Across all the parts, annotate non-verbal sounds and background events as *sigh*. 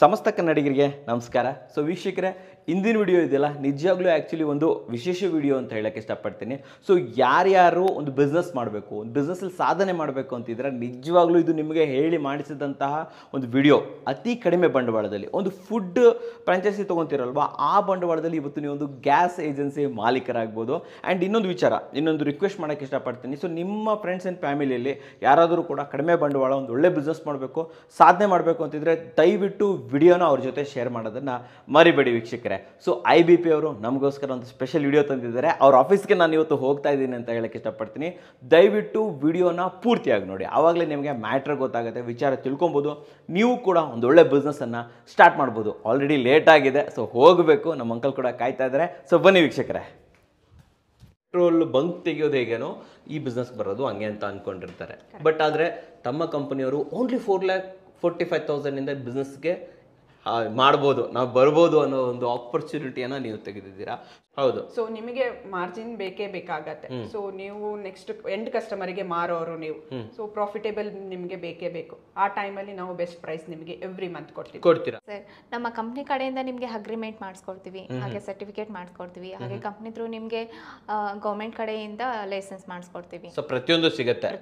ಸಮಸ್ತ ಕನ್ನಡಿಗರಿಗೆ ನಮಸ್ಕಾರ ಸೊ ವೀಕ್ಷಕರೇ ಇಂದಿನ ವಿಡಿಯೋ ಇದೆಯಲ್ಲ ನಿಜವಾಗ್ಲೂ ಆ್ಯಕ್ಚುಲಿ ಒಂದು ವಿಶೇಷ ವಿಡಿಯೋ ಅಂತ ಹೇಳೋಕ್ಕೆ ಇಷ್ಟಪಡ್ತೀನಿ ಸೊ ಯಾರ್ಯಾರು ಒಂದು ಬಿಸ್ನೆಸ್ ಮಾಡಬೇಕು ಒಂದು ಬಿಸ್ನೆಸ್ಸಲ್ಲಿ ಸಾಧನೆ ಮಾಡಬೇಕು ಅಂತಿದ್ರೆ ನಿಜವಾಗ್ಲೂ ಇದು ನಿಮಗೆ ಹೇಳಿ ಮಾಡಿಸಿದಂತಹ ಒಂದು ವಿಡಿಯೋ ಅತಿ ಕಡಿಮೆ ಬಂಡವಾಳದಲ್ಲಿ ಒಂದು ಫುಡ್ ಫ್ರಾಂಚೈಸಿ ತೊಗೊತಿರಲ್ವ ಆ ಬಂಡವಾಳದಲ್ಲಿ ಇವತ್ತು ನೀವು ಒಂದು ಗ್ಯಾಸ್ ಏಜೆನ್ಸಿ ಮಾಲೀಕರಾಗ್ಬೋದು ಆ್ಯಂಡ್ ಇನ್ನೊಂದು ವಿಚಾರ ಇನ್ನೊಂದು ರಿಕ್ವೆಸ್ಟ್ ಮಾಡೋಕ್ಕೆ ಇಷ್ಟಪಡ್ತೀನಿ ಸೊ ನಿಮ್ಮ ಫ್ರೆಂಡ್ಸ್ ಆ್ಯಂಡ್ ಫ್ಯಾಮಿಲಿಯಲ್ಲಿ ಯಾರಾದರೂ ಕೂಡ ಕಡಿಮೆ ಬಂಡವಾಳ ಒಂದು ಒಳ್ಳೆ ಬಿಸ್ನೆಸ್ ಮಾಡಬೇಕು ಸಾಧನೆ ಮಾಡಬೇಕು ಅಂತಿದ್ರೆ ದಯವಿಟ್ಟು ವಿಡಿಯೋನ ಅವ್ರ ಜೊತೆ ಶೇರ್ ಮಾಡೋದನ್ನು ಮರಿಬೇಡಿ ವೀಕ್ಷಕರೇ ಸೊ ಐ ಬಿ ಪಿ ಅವರು ನಮಗೋಸ್ಕರ ಒಂದು ಸ್ಪೆಷಲ್ ವಿಡಿಯೋ ತಂದಿದ್ದಾರೆ ಅವ್ರ ಆಫೀಸ್ಗೆ ನಾನು ಇವತ್ತು ಹೋಗ್ತಾ ಇದ್ದೀನಿ ಅಂತ ಹೇಳಕ್ಕೆ ಇಷ್ಟಪಡ್ತೀನಿ ದಯವಿಟ್ಟು ವಿಡಿಯೋನ ಪೂರ್ತಿಯಾಗಿ ನೋಡಿ ಆವಾಗಲೇ ನಿಮಗೆ ಮ್ಯಾಟ್ರ್ ಗೊತ್ತಾಗುತ್ತೆ ವಿಚಾರ ತಿಳ್ಕೊಬೋದು ನೀವು ಕೂಡ ಒಂದೊಳ್ಳೆ ಬಿಸ್ನೆಸ್ಸನ್ನು ಸ್ಟಾರ್ಟ್ ಮಾಡ್ಬೋದು ಆಲ್ರೆಡಿ ಲೇಟ್ ಆಗಿದೆ ಸೊ ಹೋಗಬೇಕು ನಮ್ಮ ಅಂಕಲ್ ಕೂಡ ಕಾಯ್ತಾ ಇದ್ದಾರೆ ಸೊ ಬನ್ನಿ ವೀಕ್ಷಕರೇ ಪೆಟ್ರೋಲ್ ಬಂಕ್ ತೆಗೆಯೋದು ಹೇಗೇನೋ ಈ ಬಿಸ್ನೆಸ್ ಬರೋದು ಹಂಗೆ ಅಂತ ಅಂದ್ಕೊಂಡಿರ್ತಾರೆ ಬಟ್ ಆದರೆ ತಮ್ಮ ಕಂಪನಿಯವರು only four lakh forty five ತೌಸಂಡಿಂದ ಬಿಸ್ನೆಸ್ಗೆ ಮಾಡ್ಬೋದು ನಾವು ಬರ್ಬೋದು ಅನ್ನೋ ಒಂದು ಆಪರ್ಚುನಿಟಿಯನ್ನು ನೀವು ತೆಗೆದಿದ್ದೀರಾ ಹೌದು ಸೊ ನಿಮಗೆ ಮಾರ್ಜಿನ್ ಬೇಕೇ ಬೇಕಾಗತ್ತೆ ಸೊ ನೀವು ನೆಕ್ಸ್ಟ್ ಎಂಡ್ ಕಸ್ಟಮರಿಗೆ ಮಾರೋರು ನೀವು ಸೊ ಪ್ರಾಫಿಟೇಬಲ್ ನಿಮಗೆ ಬೇಕೇ ಬೇಕು ಆ ಟೈಮಲ್ಲಿ ನಾವು ಬೆಸ್ಟ್ ಪ್ರೈಸ್ ನಿಮಗೆ ಎವ್ರಿ ಮಂತ್ ಕೊಡ್ತೀವಿ ಕೊಡ್ತೀರಾ ಸರ್ ನಮ್ಮ ಕಂಪ್ನಿ ಕಡೆಯಿಂದ ನಿಮಗೆ ಅಗ್ರಿಮೆಂಟ್ ಮಾಡಿಸ್ಕೊಡ್ತೀವಿ ಹಾಗೆ ಸರ್ಟಿಫಿಕೇಟ್ ಮಾಡಿಸ್ಕೊಡ್ತೀವಿ ಹಾಗೆ ಕಂಪ್ನಿ ಥ್ರೂ ನಿಮಗೆ ಗೌರ್ಮೆಂಟ್ ಕಡೆಯಿಂದ ಲೈಸೆನ್ಸ್ ಮಾಡಿಸ್ಕೊಡ್ತೀವಿ ಸೊ ಪ್ರತಿಯೊಂದು ಸಿಗುತ್ತೆ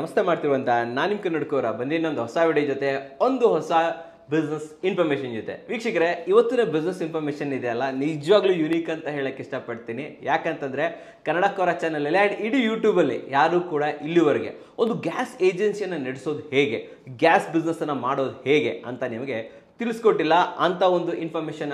ನಮಸ್ತೆ ಮಾಡ್ತಿರುವಂಥ ನಾನು ನಿಮ್ಮ ಕನ್ನಡಕೋರ ಇನ್ನೊಂದು ಹೊಸ ವಿಡಿಯೋ ಜೊತೆ ಒಂದು ಹೊಸ ಬಿಸ್ನೆಸ್ ಇನ್ಫಾರ್ಮೇಷನ್ ಜೊತೆ ವೀಕ್ಷಕರೇ ಇವತ್ತಿನ ಬಿಸ್ನೆಸ್ ಇನ್ಫಾರ್ಮೇಷನ್ ಇದೆಯಲ್ಲ ನಿಜವಾಗ್ಲೂ ಯುನೀಕ್ ಅಂತ ಹೇಳಕ್ಕೆ ಇಷ್ಟಪಡ್ತೀನಿ ಯಾಕಂತಂದರೆ ಚಾನಲ್ ಚಾನಲಲ್ಲಿ ಆ್ಯಂಡ್ ಇಡೀ ಅಲ್ಲಿ ಯಾರು ಕೂಡ ಇಲ್ಲಿವರೆಗೆ ಒಂದು ಗ್ಯಾಸ್ ಏಜೆನ್ಸಿಯನ್ನು ನಡೆಸೋದು ಹೇಗೆ ಗ್ಯಾಸ್ ಅನ್ನ ಮಾಡೋದು ಹೇಗೆ ಅಂತ ನಿಮಗೆ ತಿಳಿಸ್ಕೊಟ್ಟಿಲ್ಲ ಅಂತ ಒಂದು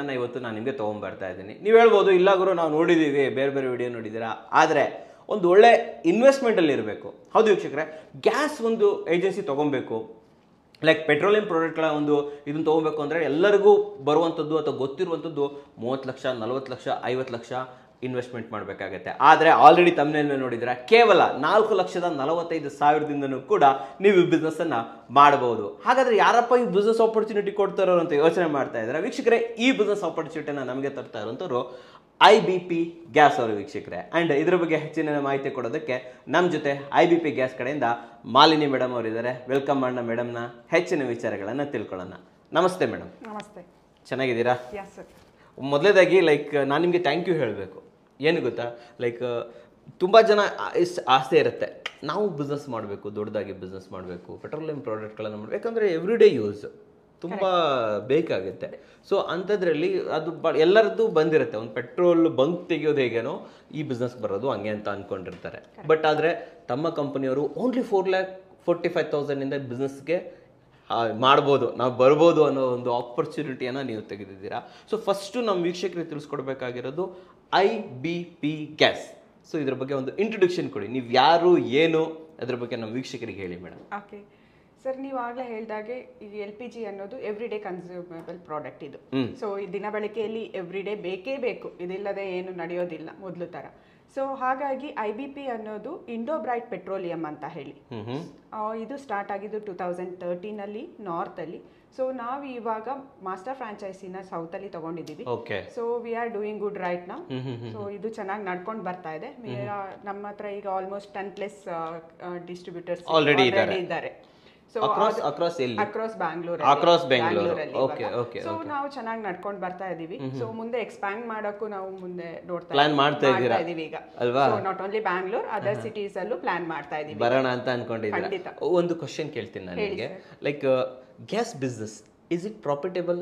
ಅನ್ನ ಇವತ್ತು ನಾನು ನಿಮಗೆ ಬರ್ತಾ ಇದ್ದೀನಿ ನೀವು ಹೇಳ್ಬೋದು ಇಲ್ಲ ಗುರು ನಾವು ನೋಡಿದೀವಿ ಬೇರೆ ಬೇರೆ ವಿಡಿಯೋ ನೋಡಿದೀರಾ ಆದರೆ ಒಂದು ಒಳ್ಳೆ ಇನ್ವೆಸ್ಟ್ಮೆಂಟಲ್ಲಿ ಇರಬೇಕು ಹೌದು ವೀಕ್ಷಕರೇ ಗ್ಯಾಸ್ ಒಂದು ಏಜೆನ್ಸಿ ತಗೊಬೇಕು ಲೈಕ್ ಪೆಟ್ರೋಲಿಯಂ ಪ್ರಾಡಕ್ಟ್ಗಳ ಒಂದು ಇದನ್ನು ತಗೊಬೇಕು ಅಂದರೆ ಎಲ್ಲರಿಗೂ ಬರುವಂಥದ್ದು ಅಥವಾ ಗೊತ್ತಿರುವಂಥದ್ದು ಮೂವತ್ತು ಲಕ್ಷ ನಲವತ್ತು ಲಕ್ಷ ಐವತ್ತು ಲಕ್ಷ ಇನ್ವೆಸ್ಟ್ಮೆಂಟ್ ಮಾಡಬೇಕಾಗುತ್ತೆ ಆದರೆ ಆಲ್ರೆಡಿ ತಮ್ಮನೇಲೆ ನೋಡಿದರೆ ಕೇವಲ ನಾಲ್ಕು ಲಕ್ಷದ ನಲವತ್ತೈದು ಸಾವಿರದಿಂದನೂ ಕೂಡ ನೀವು ಈ ಬಿಸ್ನೆಸ್ಸನ್ನು ಮಾಡಬಹುದು ಹಾಗಾದರೆ ಯಾರಪ್ಪ ಈ ಬಿಸ್ನೆಸ್ ಆಪರ್ಚುನಿಟಿ ಕೊಡ್ತಾರೋ ಅಂತ ಯೋಚನೆ ಮಾಡ್ತಾ ಇದ್ದಾರೆ ವೀಕ್ಷಕರೇ ಈ ಬಿಸ್ನೆಸ್ ಆಪರ್ಚುನಿಟಿನ ನಮಗೆ ತರ್ತಾ ಇರುವಂಥವ್ರು ಐ ಬಿ ಪಿ ಗ್ಯಾಸ್ ಅವರು ವೀಕ್ಷಕರೇ ಆ್ಯಂಡ್ ಇದ್ರ ಬಗ್ಗೆ ಹೆಚ್ಚಿನ ಮಾಹಿತಿ ಕೊಡೋದಕ್ಕೆ ನಮ್ಮ ಜೊತೆ ಐ ಬಿ ಪಿ ಗ್ಯಾಸ್ ಕಡೆಯಿಂದ ಮಾಲಿನಿ ಮೇಡಮ್ ಅವರಿದ್ದಾರೆ ವೆಲ್ಕಮ್ ಮಾಡೋಣ ಮೇಡಮ್ನ ಹೆಚ್ಚಿನ ವಿಚಾರಗಳನ್ನು ತಿಳ್ಕೊಳ್ಳೋಣ ನಮಸ್ತೆ ಮೇಡಮ್ ನಮಸ್ತೆ ಚೆನ್ನಾಗಿದ್ದೀರಾ ಮೊದಲೇದಾಗಿ ಲೈಕ್ ನಾನು ನಿಮಗೆ ಥ್ಯಾಂಕ್ ಯು ಹೇಳಬೇಕು ಏನು ಗೊತ್ತಾ ಲೈಕ್ ತುಂಬ ಜನ ಇಸ್ ಆಸೆ ಇರುತ್ತೆ ನಾವು ಬಿಸ್ನೆಸ್ ಮಾಡಬೇಕು ದೊಡ್ಡದಾಗಿ ಬಿಸ್ನೆಸ್ ಮಾಡಬೇಕು ಪೆಟ್ರೋಲಿಯಂ ಪ್ರಾಡಕ್ಟ್ಗಳನ್ನು ಮಾಡಬೇಕು ಎವ್ರಿ ಡೇ ಯೂಸ್ ತುಂಬ ಬೇಕಾಗುತ್ತೆ ಸೊ ಅಂಥದ್ರಲ್ಲಿ ಅದು ಬ ಎಲ್ಲರದ್ದು ಬಂದಿರುತ್ತೆ ಒಂದು ಪೆಟ್ರೋಲ್ ಬಂಕ್ ತೆಗೆಯೋದು ಹೇಗೇನೋ ಈ ಬಿಸ್ನೆಸ್ ಬರೋದು ಹಂಗೆ ಅಂತ ಅಂದ್ಕೊಂಡಿರ್ತಾರೆ ಬಟ್ ಆದರೆ ತಮ್ಮ ಕಂಪನಿಯವರು only four lakh forty five ತೌಸಂಡಿಂದ ಬಿಸ್ನೆಸ್ಗೆ ಮಾಡ್ಬೋದು ನಾವು ಬರ್ಬೋದು ಅನ್ನೋ ಒಂದು ಆಪರ್ಚುನಿಟಿಯನ್ನು ನೀವು ತೆಗೆದಿದ್ದೀರಾ ಸೊ ಫಸ್ಟು ನಮ್ಮ ವೀಕ್ಷಕರಿಗೆ ತಿಳಿಸ್ಕೊಡ್ಬೇಕಾಗಿರೋದು I B P gas so ಇದ್ರ ಬಗ್ಗೆ ಒಂದು ಇಂಟ್ರೊಡಕ್ಷನ್ ಕೊಡಿ ನೀವು ಯಾರು ಏನು ಅದ್ರ ಬಗ್ಗೆ ನಮ್ಮ ವೀಕ್ಷಕರಿಗೆ ಹೇಳಿ ಮೇಡಮ್ ಓಕೆ ಸರ್ ನೀವು ಆಗಲೇ ಹೇಳಿದಾಗೆ ಈ ಎಲ್ ಪಿ ಜಿ ಅನ್ನೋದು ಎವ್ರಿ ಡೇ ಕನ್ಸ್ಯೂಮಬಲ್ ಪ್ರಾಡಕ್ಟ್ ಇದು ಸೊ ಈ ದಿನ ಬಳಕೆಯಲ್ಲಿ ಎವ್ರಿ ಡೇ ಬೇಕೇ ಬೇಕು ಇದಿಲ್ಲದೆ ಏನು ನಡೆಯೋದಿಲ್ಲ ಮೊದಲು ತರ ಸೊ ಹಾಗಾಗಿ ಐ ಬಿ ಪಿ ಅನ್ನೋದು ಇಂಡೋ ಬ್ರೈಟ್ ಪೆಟ್ರೋಲಿಯಂ ಅಂತ ಹೇಳಿ ಇದು ಸ್ಟಾರ್ಟ್ ಆಗಿದ್ದು ಟೂ ತೌಸಂಡ್ ತರ್ಟೀನಲ್ಲಿ ನಾರ್ತಲ್ಲಿ ಸೊ ನಾವು ಇವಾಗ ಮಾಸ್ಟರ್ ಫ್ರಾಂಚೈಸಿನ ಸೌತಲ್ಲಿ ತಗೊಂಡಿದ್ದೀವಿ so we are doing good right ನಾ ಸೊ ಇದು ಚೆನ್ನಾಗಿ ನಡ್ಕೊಂಡು ಬರ್ತಾ ಇದೆ ನಮ್ಮ ಹತ್ರ ಈಗ ಆಲ್ಮೋಸ್ಟ್ ಟೆನ್ ಪ್ಲಸ್ ಡಿಸ್ಟ್ರಿಬ್ಯೂಟರ್ಸ್ ಇದ್ದಾರೆ ಸೊ ಅಕ್ರಾಸ್ ಅಕ್ರಾಸ್ ಎಲ್ಲಿ ಅಕ್ರಾಸ್ ಬ್ಯಾಂಗ್ಳೂರ್ ಅಕ್ರಾಸ್ ಸೊ ನಾವು ಚೆನ್ನಾಗಿ ನಡ್ಕೊಂಡು ಬರ್ತಾ ಇದೀವಿ ಸೊ ಮುಂದೆ ಎಕ್ಸ್ಪ್ಯಾಂಡ್ ಮಾಡೋಕ್ಕೂ ನಾವು ಮುಂದೆ ನೋಡ್ತಾ ಪ್ಲಾನ್ ಮಾಡ್ತಾ ಇದ್ದೀರಾ ಇದೀವಿ ಈಗ ಅಲ್ವಾ not only Bangalore other cities ಅಲ್ಲೂ ಪ್ಲಾನ್ ಮಾಡ್ತಾ ಇದೀವಿ ಬರೋಣ ಅಂತ ಅನ್ಕೊಂಡಿದ್ದೀನಿ ಒಂದು ಕ್ವಶನ್ ಕೇಳ್ತೀನಿ ನಾನು ನಿಮಗೆ like gas business is it profitable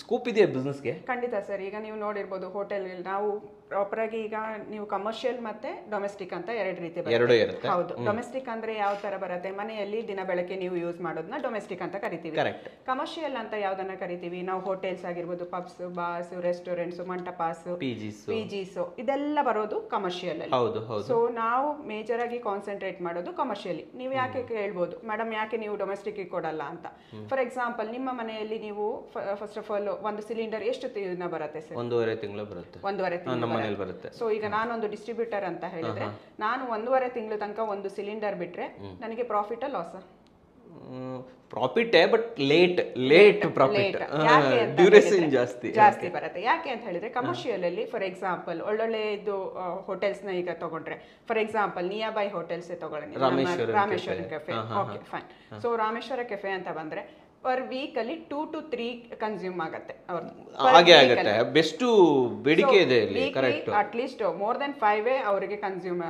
scope ಇದೆಯಾ ಬಿಸ್ನೆಸ್ಗೆ ಖಂಡಿತ ಸರ್ ಈಗ ನೀವು ನೋಡಿರ್ಬೋದು ಹೋಟೆಲ್ ನಾವು ಆಗಿ ಈಗ ನೀವು ಕಮರ್ಷಿಯಲ್ ಮತ್ತೆ ಡೊಮೆಸ್ಟಿಕ್ ಅಂತ ಎರಡು ರೀತಿ ಹೌದು ಡೊಮೆಸ್ಟಿಕ್ ಅಂದ್ರೆ ಯಾವ ತರ ಬರುತ್ತೆ ಮನೆಯಲ್ಲಿ ದಿನ ಬೆಳಕೆ ನೀವು ಯೂಸ್ ಮಾಡೋದನ್ನ ಡೊಮೆಸ್ಟಿಕ್ ಅಂತ ಕರಿತೀವಿ ಕಮರ್ಷಿಯಲ್ ಅಂತ ಯಾವ್ದನ್ನ ಕರಿತೀವಿ ನಾವು ಹೋಟೆಲ್ಸ್ ಆಗಿರ್ಬೋದು ಪಬ್ಸ್ ಬಾಸ್ ರೆಸ್ಟೋರೆಂಟ್ಸ್ ಮಂಟಪಾಸ್ ಪಿಜಿಸ್ ಇದೆಲ್ಲ ಬರೋದು ಕಮರ್ಷಿಯಲ್ ಹೌದು ಸೊ ನಾವು ಮೇಜರ್ ಆಗಿ ಕಾನ್ಸಂಟ್ರೇಟ್ ಮಾಡೋದು ಕಮರ್ಷಿಯಲಿ ನೀವು ಯಾಕೆ ಕೇಳ್ಬೋದು ಮೇಡಮ್ ಯಾಕೆ ನೀವು ಡೊಮೆಸ್ಟಿಕ್ ಕೊಡಲ್ಲ ಅಂತ ಫಾರ್ ಎಕ್ಸಾಂಪಲ್ ನಿಮ್ಮ ಮನೆಯಲ್ಲಿ ನೀವು ಫಸ್ಟ್ ಆಫ್ ಆಲ್ ಒಂದು ಸಿಲಿಂಡರ್ ಎಷ್ಟು ದಿನ ಬರುತ್ತೆ ಸರ್ ಒಂದೂವರೆ ತಿಂಗಳು ಬರುತ್ತೆ ಒಂದೂವರೆ ನಮ್ಮ ತಿಂಗಳು ಬರುತ್ತೆ ಸೊ ಈಗ ನಾನೊಂದು ಡಿಸ್ಟ್ರಿಬ್ಯೂಟರ್ ಅಂತ ಹೇಳಿದ್ರೆ ನಾನು ಒಂದೂವರೆ ತಿಂಗಳು ತನಕ ಒಂದು ಸಿಲಿಂಡರ್ ಬಿಟ್ರೆ ನನಗೆ ಪ್ರಾಫಿಟ್ ಲಾಸ್ ಪ್ರಾಫಿಟೇ but late late profit duration ಜಾಸ್ತಿ ಜಾಸ್ತಿ ಬರುತ್ತೆ ಯಾಕೆ ಅಂತ ಹೇಳಿದ್ರೆ ಕಮರ್ಷಿಯಲ್ ಅಲ್ಲಿ ಫಾರ್ ಎಕ್ಸಾಂಪಲ್ ಒಳ್ಳೊಳ್ಳೆ ಇದು ಹೋಟೆಲ್ಸ್ ನ ಈಗ ತಗೊಂಡ್ರೆ for example nearby hotels ತಗೊಳ್ಳಿ Rameshwara cafe okay fine so Rameshwara cafe ಅಂತ ಬಂದ್ರೆ ಪರ್ ವೀಕ್ ಅಲ್ಲಿ ಟೂ ಟು ತ್ರೀ ಕನ್ಸ್ಯೂಮ್ ಆಗುತ್ತೆ ಹಾಗೆ ಆಗುತ್ತೆ ಬೆಸ್ಟ್ ಬೇಡಿಕೆ ಇದೆ ಇಲ್ಲಿ correct at least more than five ಅವರಿಗೆ ಕನ್ಸ್ಯೂಮ್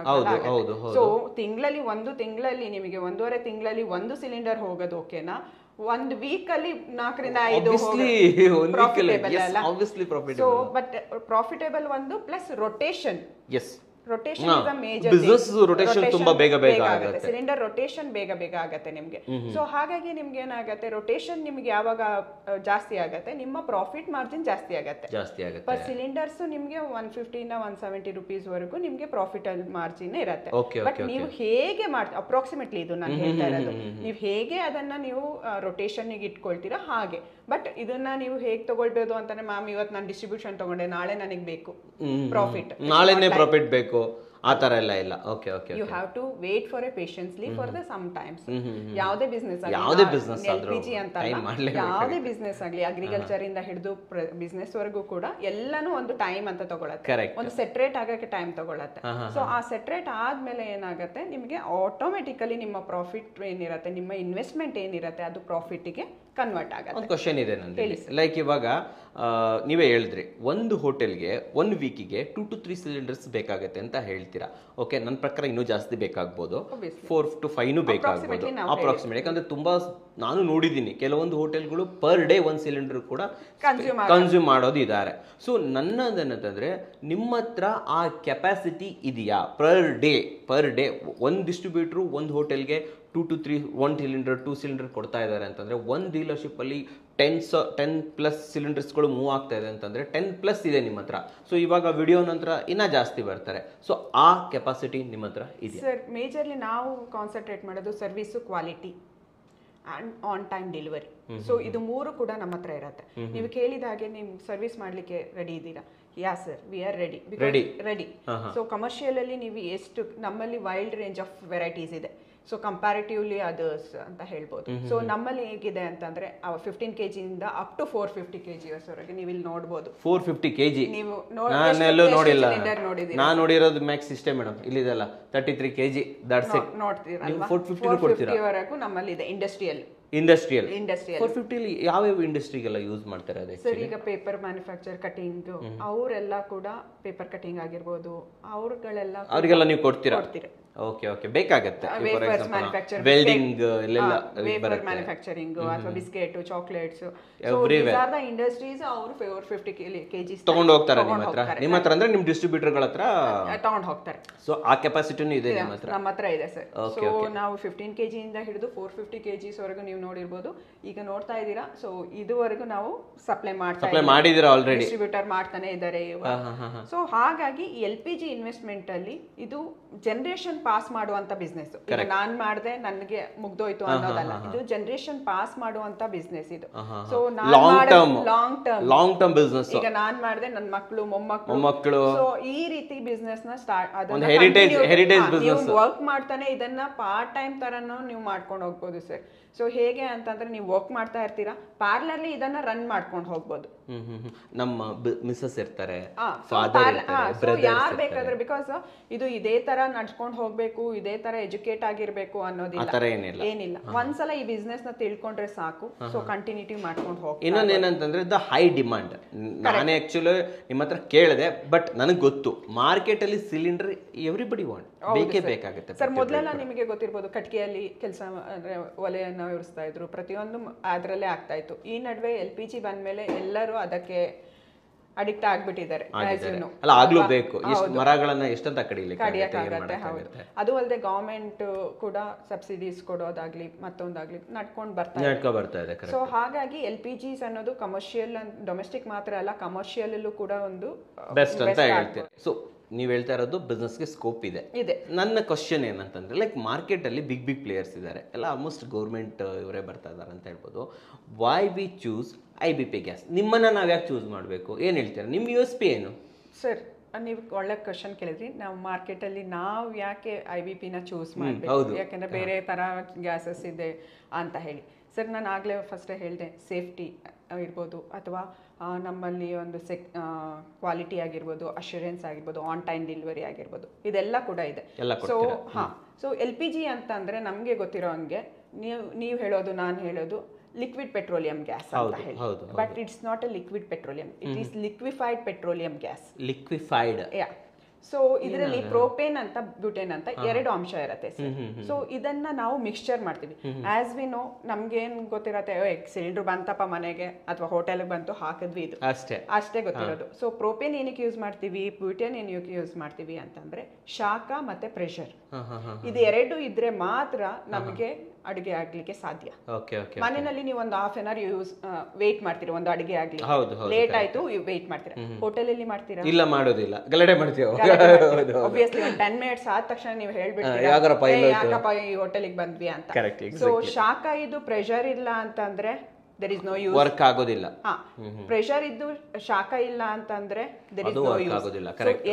ಹೌದು ಸೊ ತಿಂಗಳಲ್ಲಿ ಒಂದು ತಿಂಗಳಲ್ಲಿ ನಿಮಗೆ ಒಂದೂವರೆ ತಿಂಗಳಲ್ಲಿ ಒಂದು ಸಿಲಿಂಡರ್ ಹೋಗೋದು ಓಕೆನಾ ಒಂದು ವೀಕ್ ಅಲ್ಲಿ ನಾಲ್ಕರಿಂದ ಐದು ಪ್ರಾಫಿಟೇಬಲ್ *laughs* ಅಲ್ಲ ಸೊ ಬಟ್ ಪ್ರಾಫಿಟೇಬಲ್ ಒಂದು ಪ್ಲಸ್ ರೊಟೇಷನ್ ಎಸ್ ರೊಟೇಷನ್ ತುಂಬಾ ಸಿಲಿಂಡರ್ ರೊಟೇಷನ್ ಬೇಗ ಬೇಗ ಆಗತ್ತೆ ನಿಮಗೆ ಸೊ ಹಾಗಾಗಿ ನಿಮ್ಗೆ ಏನಾಗುತ್ತೆ ರೊಟೇಷನ್ ನಿಮ್ಗೆ ಯಾವಾಗ ಜಾಸ್ತಿ ಆಗುತ್ತೆ ನಿಮ್ಮ ಪ್ರಾಫಿಟ್ ಮಾರ್ಜಿನ್ ಜಾಸ್ತಿ ಆಗತ್ತೆ ಜಾಸ್ತಿ ಆಗುತ್ತೆ ಪರ್ ಸಿಲಿಂಡರ್ಸ್ ನಿಮ್ಗೆ ಒನ್ ಫಿಫ್ಟಿನ ಒನ್ ಸೆವೆಂಟಿ ರುಪೀಸ್ ವರೆಗೂ ನಿಮ್ಗೆ ಪ್ರಾಫಿಟ್ ಮಾರ್ಜಿನ್ ಇರತ್ತೆ ಬಟ್ ನೀವು ಹೇಗೆ ಮಾಡ್ತೀವಿ ಅಪ್ರಾಕ್ಸಿಮೇಟ್ಲಿ ಇದು ನಾನು ಹೇಳ್ತಾ ಇರೋದು ನೀವು ಹೇಗೆ ಅದನ್ನ ನೀವು ಗೆ ಇಟ್ಕೊಳ್ತೀರಾ ಹಾಗೆ ಬಟ್ ಇದನ್ನ ನೀವು ಹೇಗೆ ತಗೊಳ್ಬೋದು ಅಂತಾನೆ ಮ್ಯಾಮ್ ಇವತ್ತು ನಾನು ಡಿಸ್ಟ್ರಿಬ್ಯೂಷನ್ ತಗೊಂಡೆ ನಾಳೆ ನನಗೆ ಬೇಕು ಪ್ರಾಫಿಟ್ ನಾಳೆನೇ ಪ್ರಾಫಿಟ್ ಬೇಕು ಆ ತರ ಎಲ್ಲ ಇಲ್ಲ okay okay you have to wait for a patiently for the some times ಯಾವುದೇ ಆಗಲಿ ಯಾವುದೇ ಬಿಸ್ನೆಸ್ ಪಿಜಿ ಅಂತ ಯಾವುದೇ ಬಿಸ್ನೆಸ್ ಆಗಲಿ ಅಗ್ರಿಕಲ್ಚರ್ ಇಂದ ಹಿಡಿದು ಬಿಸ್ನೆಸ್ ವರೆಗೂ ಕೂಡ ಎಲ್ಲಾನು ಒಂದು ಟೈಮ್ ಅಂತ ತಗೊಳತ್ತೆ ಒಂದು ಸೆಟ್ರೇಟ್ ಆಗಕ್ಕೆ ಟೈಮ್ ತಗೊಳ್ಳುತ್ತೆ ಸೊ ಆ ಸೆಟ್ರೇಟ್ ಆದ್ಮೇಲೆ ಏನಾಗುತ್ತೆ ನಿಮಗೆ ಆಟೋಮೆಟಿಕಲಿ ನಿಮ್ಮ ಪ್ರಾಫಿಟ್ ಏನಿರುತ್ತೆ ನಿಮ್ಮ ಇನ್ವೆಸ್ಟ್ಮೆಂಟ್ ಏನಿರುತ್ತೆ ಅದು ಪ್ರಾಫಿಟ್ಗೆ ಕನ್ವರ್ಟ್ ಆಗುತ್ತೆ ಒಂದು ಕ್ವಶನ್ ಇದೆ ನನಗೆ ಲೈಕ್ ಇವಾಗ ನೀವೇ ಹೇಳಿದ್ರಿ ಒಂದು ಹೋಟೆಲ್ಗೆ ಒಂದು ವೀಕಿಗೆ ಟು ಟು ತ್ರೀ ಸಿಲಿಂಡರ್ಸ್ ಬೇಕಾಗುತ್ತೆ ಅಂತ ಹೇಳ್ತೀರಾ ಓಕೆ ನನ್ನ ಪ್ರಕಾರ ಇನ್ನೂ ಜಾಸ್ತಿ ಬೇಕಾಗ್ಬೋದು ಫೋರ್ ಟು ಫೈವ್ನು ಬೇಕಾಗ್ಬೋದು ಅಪ್ರಾಕ್ಸಿಮೇಟ್ ಯಾಕಂದ್ರೆ ತುಂಬ ನಾನು ನೋಡಿದ್ದೀನಿ ಕೆಲವೊಂದು ಹೋಟೆಲ್ಗಳು ಪರ್ ಡೇ ಒಂದು ಸಿಲಿಂಡರ್ ಕೂಡ ಕನ್ಸ್ಯೂಮ್ ಮಾಡೋದು ಇದ್ದಾರೆ ಸೊ ನನ್ನದೇನಂತಂದರೆ ನಿಮ್ಮ ಹತ್ರ ಆ ಕೆಪಾಸಿಟಿ ಇದೆಯಾ ಪರ್ ಡೇ ಪರ್ ಡೇ ಒಂದು ಡಿಸ್ಟ್ರಿಬ್ಯೂಟ್ರು ಒಂದು ಹೋಟೆಲ್ಗೆ two to three one cylinder two cylinder ಕೊಡ್ತಾ ಇದ್ದಾರೆ ಅಂತಂದರೆ ಒನ್ ಡೀಲರ್ಶಿಪ್ಪಲ್ಲಿ ಟೆನ್ ಸ ಟೆನ್ ಪ್ಲಸ್ ಸಿಲಿಂಡರ್ಸ್ಗಳು ಮೂವ್ ಆಗ್ತಾ ಇದೆ ಅಂತಂದರೆ ಟೆನ್ ಪ್ಲಸ್ ಇದೆ ನಿಮ್ಮ ಹತ್ರ ಸೊ ಇವಾಗ ವಿಡಿಯೋ ನಂತರ ಇನ್ನೂ ಜಾಸ್ತಿ ಬರ್ತಾರೆ ಸೊ ಆ ಕೆಪಾಸಿಟಿ ನಿಮ್ಮ ಹತ್ರ ಇದೆ ಸರ್ ಮೇಜರ್ಲಿ ನಾವು ಕಾನ್ಸಂಟ್ರೇಟ್ ಮಾಡೋದು service quality and on time delivery so ಇದು ಮೂರು ಕೂಡ ನಮ್ಮ ಹತ್ರ ಇರುತ್ತೆ ನೀವು ಕೇಳಿದ ಹಾಗೆ ನೀವು ಸರ್ವಿಸ್ ಮಾಡಲಿಕ್ಕೆ ರೆಡಿ ಇದ್ದೀರಾ yeah sir we are ready ready ready so ಕಮರ್ಷಿಯಲಲ್ಲಿ ನೀವು ಎಷ್ಟು ನಮ್ಮಲ್ಲಿ ವೈಲ್ಡ್ ರೇಂಜ್ ಆಫ್ ವೆರೈಟೀಸ್ ಇದೆ ಸೊ ಕಂಪ್ಯಾರಿಟಿವ್ಲಿ ಅದರ್ಸ್ ಅಂತ ಹೇಳ್ಬೋದು ಸೊ ನಮ್ಮಲ್ಲಿ ಹೇಗಿದೆ ಅಂತಂದ್ರೆ ಫಿಫ್ಟೀನ್ ಕೆ ಜಿಯಿಂದ up to four fifty K ಜಿವರೆಗೆ ನೀವು ಇಲ್ಲಿ ನೋಡ್ಬೋದು ಫೋರ್ ಫಿಫ್ಟಿ ಕೆ ಜಿ ನೀವು ನೋಡಿಲ್ಲ ನಾನು ನೋಡಿರೋದು ಮ್ಯಾಕ್ಸ್ ಇಷ್ಟೇ ಮೇಡಮ್ ಇಲ್ಲಿದೆಲ್ಲ thirty three K G that's ನೋಡ್ತೀರಾ ನಮ್ಮಲ್ಲಿ ಇದೆ ಇಂಡಸ್ಟ್ರಿಯಲ್ಲಿ ಇಂಡಸ್ಟ್ರಿಯಲ್ ಇಂಡಸ್ಟ್ರಿಯಲ್ ಫೋರ್ ಯಾವ ಯಾವ ಇಂಡಸ್ಟ್ರಿಗೆಲ್ಲ ಯೂಸ್ ಮಾಡ್ತಾರೆ ಅದೇ ಸರ್ ಈಗ ಪೇಪರ್ ಮ್ಯಾನುಫ್ಯಾಕ್ಚರ್ ಕಟಿಂಗ್ ಅವರೆಲ್ಲ ಕೂಡ ಪೇಪರ್ ಕಟಿಂಗ್ ಆಗಿರ್ಬೋದು ಅವ್ರಗಳೆಲ್ಲ ಅವರಿಗೆಲ್ಲ ನೀವು ಕೊಡ್ತೀರಾ ಕೊಡ್ತೀರಾ ಓಕೆ ಓಕೆ ಬೇಕಾಗುತ್ತೆ ವೇಫರ್ಸ್ ಮ್ಯಾನುಫ್ಯಾಕ್ಚರಿಂಗ್ ವೆಲ್ಡಿಂಗ್ ಇಲ್ಲೆಲ್ಲ ವೇಫರ್ ಮ್ಯಾನುಫ್ಯಾಕ್ಚರಿಂಗ್ ಅಥವಾ biscuit chocolates everywhere the industries ಅವರು ಫೇವರ್ ಫಿಫ್ಟಿ ಕೆಜಿ ತಗೊಂಡು ಹೋಗ್ತಾರೆ ನಿಮ್ಮ ಹತ್ರ ನಿಮ್ಮ ಹತ್ರ ಅಂದ್ರೆ ನಿಮ್ಮ ಡಿಸ್ಟ್ರಿಬ್ಯೂಟರ್ಗಳ ಹತ್ರ ತಗೊಂಡು ಹೋಗ್ತಾರೆ ಸೊ ಆ ಕೆಪಾಸಿಟಿನೂ ಇದೆ ನಿಮ್ಮ ಹತ್ರ ನಮ್ಮ ಹತ್ರ ಇದೆ ಸರ್ ಸೊ ನಾವು ಫಿಫ್ಟೀನ್ ಕೆಜಿ ಇಂದ ಹಿಡಿದು ಫೋರ್ ಫಿಫ್ಟಿ ವರೆಗೂ ನೀವು ನೋಡಿರಬಹುದು ಈಗ ನೋಡ್ತಾ ಇದ್ದೀರಾ ಸೊ ಇದುವರೆಗೂ ನಾವು ಸಪ್ಲೈ ಮಾಡ್ತಾ ಸಪ್ಲೈ ಮಾಡಿದ್ದೀರಾ ಆಲ್ರೆಡಿ ಡಿಸ್ಟ್ರಿಬ್ಯೂಟರ್ ಮಾಡ್ತಾನೆ ಇದ್ದಾರೆ ಸೊ ಹಾಗಾಗಿ ಎಲ್ ಪಿ ಜಿ ಇನ್ವೆಸ್ಟ್ಮೆಂಟ್ ಅಲ್ಲಿ ಇದು ಜನರೇಷನ್ ಪಾಸ್ ಮಾಡುವಂತ ಬಿಸ್ನೆಸ್ ನಾನ್ ಮಾಡಿದೆ ನನಗೆ ಮುಗ್ದೋಯ್ತು ಅನ್ನೋದಲ್ಲ ಇದು ಜನರೇಷನ್ ಪಾಸ್ ಮಾಡುವಂತ ಬಿಸ್ನೆಸ್ ಇದು so long term long term business ಈಗ ನಾನ್ ಮಾಡಿದೆ ನನ್ನ ಮಕ್ಕಳು ಮೊಮ್ಮಕ್ಕಳು ಸೊ ಈ ರೀತಿ ಬಿಸ್ನೆಸ್ ನ start heritage heritage business work ಮಾಡ್ತಾನೆ ಇದನ್ನ ಪಾರ್ಟ್ ಟೈಮ್ ತರನು ನೀವು ಮಾಡ್ಕೊಂಡು ಹೋಗ್ಬೋದು ಸರ್ ಸೊ ಹೇಗೆ ಅಂತಂದ್ರೆ ನೀವು ವರ್ಕ್ ಮಾಡ್ತಾ ಇರ್ತೀರಾ ಪಾರ್ಲರ್ಲಿ ಇದನ್ನ ರನ್ ಮಾಡ್ಕೊಂಡು ಹೋಗ್ಬೋದು ನಮ್ಮ ಮಿಸ್ಸಸ್ ಇರ್ತಾರೆ ಯಾರು ಬೇಕಾದ್ರೆ ಬಿಕಾಸ್ ಇದು ಇದೇ ತರ ನಡ್ಸ್ಕೊಂಡು ಹೋಗ್ಬೇಕು ಇದೇ ತರ ಎಜುಕೇಟ್ ಆಗಿರ್ಬೇಕು ಅನ್ನೋದಿಲ್ಲ ಏನಿಲ್ಲ ಒಂದ್ಸಲ ಈ ಬಿಸ್ನೆಸ್ ನ ತಿಳ್ಕೊಂಡ್ರೆ ಸಾಕು ಸೊ ಕಂಟಿನ್ಯೂಟಿ ಮಾಡ್ಕೊಂಡು ಹೋಗಿ ಇನ್ನೊಂದು ಏನಂತಂದ್ರೆ ದ ಹೈ ಡಿಮಾಂಡ್ ನಾನೇ ಆಕ್ಚುಲಿ ನಿಮ್ಮ ಹತ್ರ ಕೇಳಿದೆ ಬಟ್ ನನಗೆ ಗೊತ್ತು ಮಾರ್ಕೆಟ್ ಅಲ್ಲಿ ಸಿಲಿಂಡರ್ ಎವ್ರಿಬಡಿ ವಾಂಟ್ ಬೇಕೇ ಬೇಕಾಗುತ್ತೆ ಸರ್ ಮೊದಲೆಲ್ಲ ನಿಮಗೆ ಗೊತ್ತಿರ್ಬೋದು ಕಟ್ಟಿಗೆಯಲ್ಲಿ ಕೆಲಸ ಅಂದ್ರೆ ಒಲೆಯನ್ನು ಇರಿಸ್ತಾ ಇದ್ರು ಪ್ರತಿಯೊಂದು ಅದರಲ್ಲೇ ಆಗ್ತಾ ಇತ್ತು ಈ ನಡುವೆ ಎಲ್ ಪಿ ಜಿ ಬಂದ್ಮೇಲೆ ಎಲ್ಲರೂ ಅದಕ್ಕೆ ಅಡಿಕ್ಟ್ ಆಗ್ಬಿಟ್ಟಿದ್ದಾರೆ ಅಲ್ಲ ಆಗ್ಲೂ ಬೇಕು ಮರಗಳನ್ನ ಎಷ್ಟಂತ ಅದು ಅಲ್ಲದೆ ಗವರ್ಮೆಂಟ್ ಕೂಡ ಸಬ್ಸಿಡೀಸ್ ಕೊಡೋದಾಗ್ಲಿ ಮತ್ತೊಂದಾಗ್ಲಿ ನಡ್ಕೊಂಡು ಬರ್ತಾ ಬರ್ತಾ ಇದೆ ಸೊ ಹಾಗಾಗಿ ಎಲ್ ಪಿ ಜಿಸ್ ಅನ್ನೋದು ಕಮರ್ಷಿಯಲ್ ಡೊಮೆಸ್ಟಿಕ್ ಮಾತ್ರ ಅಲ್ಲ ಕಮರ್ಷಿಯಲ್ ಕೂಡ ಒಂದು ಬೆಸ್ಟ್ ಅಂತ ಹೇಳ್ತೀರಿ ಸೊ ನೀವು ಹೇಳ್ತಾ ಇರೋದು ಬಿಸ್ನೆಸ್ಗೆ ಸ್ಕೋಪ್ ಇದೆ ಇದೆ ನನ್ನ ಕ್ವಶನ್ ಏನಂತಂದರೆ ಲೈಕ್ ಮಾರ್ಕೆಟಲ್ಲಿ ಬಿಗ್ ಬಿಗ್ ಪ್ಲೇಯರ್ಸ್ ಇದ್ದಾರೆ ಎಲ್ಲ ಆಲ್ಮೋಸ್ಟ್ ಗೌರ್ಮೆಂಟ್ uh, ಇವರೇ ಬರ್ತಾ ಇದ್ದಾರೆ ಅಂತ ಹೇಳ್ಬೋದು why we choose I B P gas ನಿಮ್ಮನ್ನು ನಾವು ಯಾಕೆ ಚೂಸ್ ಮಾಡಬೇಕು ಏನು ಹೇಳ್ತೀರಾ ನಿಮ್ಮ ಯು ಎಸ್ ಪಿ ಏನು ಸರ್ ನೀವು ಒಳ್ಳೆ ಕ್ವಶನ್ ಕೇಳಿದ್ರಿ ನಾವು ಮಾರ್ಕೆಟಲ್ಲಿ ನಾವು ಯಾಕೆ ಐ ಬಿ ಪಿನ ಚೂಸ್ ಮಾಡಬೇಕು ಯಾಕಂದ್ರೆ ಬೇರೆ ಥರ ಗ್ಯಾಸಸ್ ಇದೆ ಅಂತ ಹೇಳಿ ಸರ್ ನಾನು ಆಗಲೇ ಫಸ್ಟೇ ಹೇಳಿದೆ ಸೇಫ್ಟಿ ಇರ್ಬೋದು ಅಥವಾ ನಮ್ಮಲ್ಲಿ ಒಂದು ಸೆಕ್ ಕ್ವಾಲಿಟಿ ಆಗಿರ್ಬೋದು ಅಶ್ಯೂರೆನ್ಸ್ ಆಗಿರ್ಬೋದು ಆನ್ ಟೈಮ್ ಡೆಲಿವರಿ ಆಗಿರ್ಬೋದು ಇದೆಲ್ಲ ಕೂಡ ಇದೆ ಸೊ ಹಾಂ ಸೊ ಎಲ್ ಪಿ ಜಿ ಅಂತ ಅಂದರೆ ನಮಗೆ ಗೊತ್ತಿರೋ ಹಂಗೆ ನೀವು ನೀವು ಹೇಳೋದು ನಾನು ಹೇಳೋದು ಲಿಕ್ವಿಡ್ ಪೆಟ್ರೋಲಿಯಂ ಗ್ಯಾಸ್ ಅಂತ ಹೇಳಿ but it's not a liquid petroleum it is liquefied petroleum gas liquefied yeah so ಇದರಲ್ಲಿ ಪ್ರೋಪೇನ್ ಅಂತ ಬ್ಯೂಟೇನ್ ಅಂತ ಎರಡು ಅಂಶ ಇರುತ್ತೆ ಸೊ ಇದನ್ನ ನಾವು ಮಿಕ್ಸ್ಚರ್ ಮಾಡ್ತೀವಿ ಆಸ್ ವಿ ನೋ ಏನ್ ಗೊತ್ತಿರತ್ತೆ ಸಿಲಿಂಡರ್ ಬಂತಪ್ಪ ಮನೆಗೆ ಅಥವಾ ಹೋಟೆಲ್ಗೆ ಬಂತು ಹಾಕಿದ್ವಿ ಇದು ಅಷ್ಟೇ ಅಷ್ಟೇ ಗೊತ್ತಿರೋದು ಸೊ ಪ್ರೋಪೇನ್ ಏನಕ್ಕೆ ಯೂಸ್ ಮಾಡ್ತೀವಿ ಬ್ಯೂಟೇನ್ ಏನಕ್ಕೆ ಯೂಸ್ ಮಾಡ್ತೀವಿ ಅಂತಂದ್ರೆ ಶಾಖ ಮತ್ತೆ ಪ್ರೆಷರ್ ಇದು ಎರಡು ಇದ್ರೆ ಮಾತ್ರ ನಮಗೆ ಅಡುಗೆ ಆಗ್ಲಿಕ್ಕೆ ಸಾಧ್ಯ ಮನೆಯಲ್ಲಿ ನೀವು ಒಂದು half an hour use wait ಮಾಡ್ತೀರಾ ಒಂದು ಅಡುಗೆ ಆಗ್ಲಿ ಲೇಟ್ ಆಯ್ತು ವೇಟ್ ಮಾಡ್ತೀರಾ ಹೋಟೆಲ್ ಅಲ್ಲಿ ಮಾಡ್ತೀರಾ ಇಲ್ಲ ಮಾಡೋದಿಲ್ಲ ಗಲಾಟೆ ಮಾಡ್ತೀವಿ ಒಂದು ಟೆನ್ ಮಿನಿಟ್ಸ್ ಆದ ತಕ್ಷಣ ನೀವು ಹೇಳ್ಬಿಡ್ತೀರಾ ಯಾಕಪ್ಪ ಈ ಹೋಟೆಲಿಗೆ ಬಂದ್ವಿ ಅಂತ ಸೊ ಶಾಖ ಇದು ಪ್ರೆಷರ್ ಇಲ್ಲ ಅಂತಂದ್ರೆ there is no use work ಆಗೋದಿಲ್ಲ ಪ್ರೆಷರ್ ಇದ್ದು ಶಾಖ ಇಲ್ಲ ಅಂತಂದ್ರೆ ದೆರ್ ಇಸ್ ನೋ ಯೂಸ್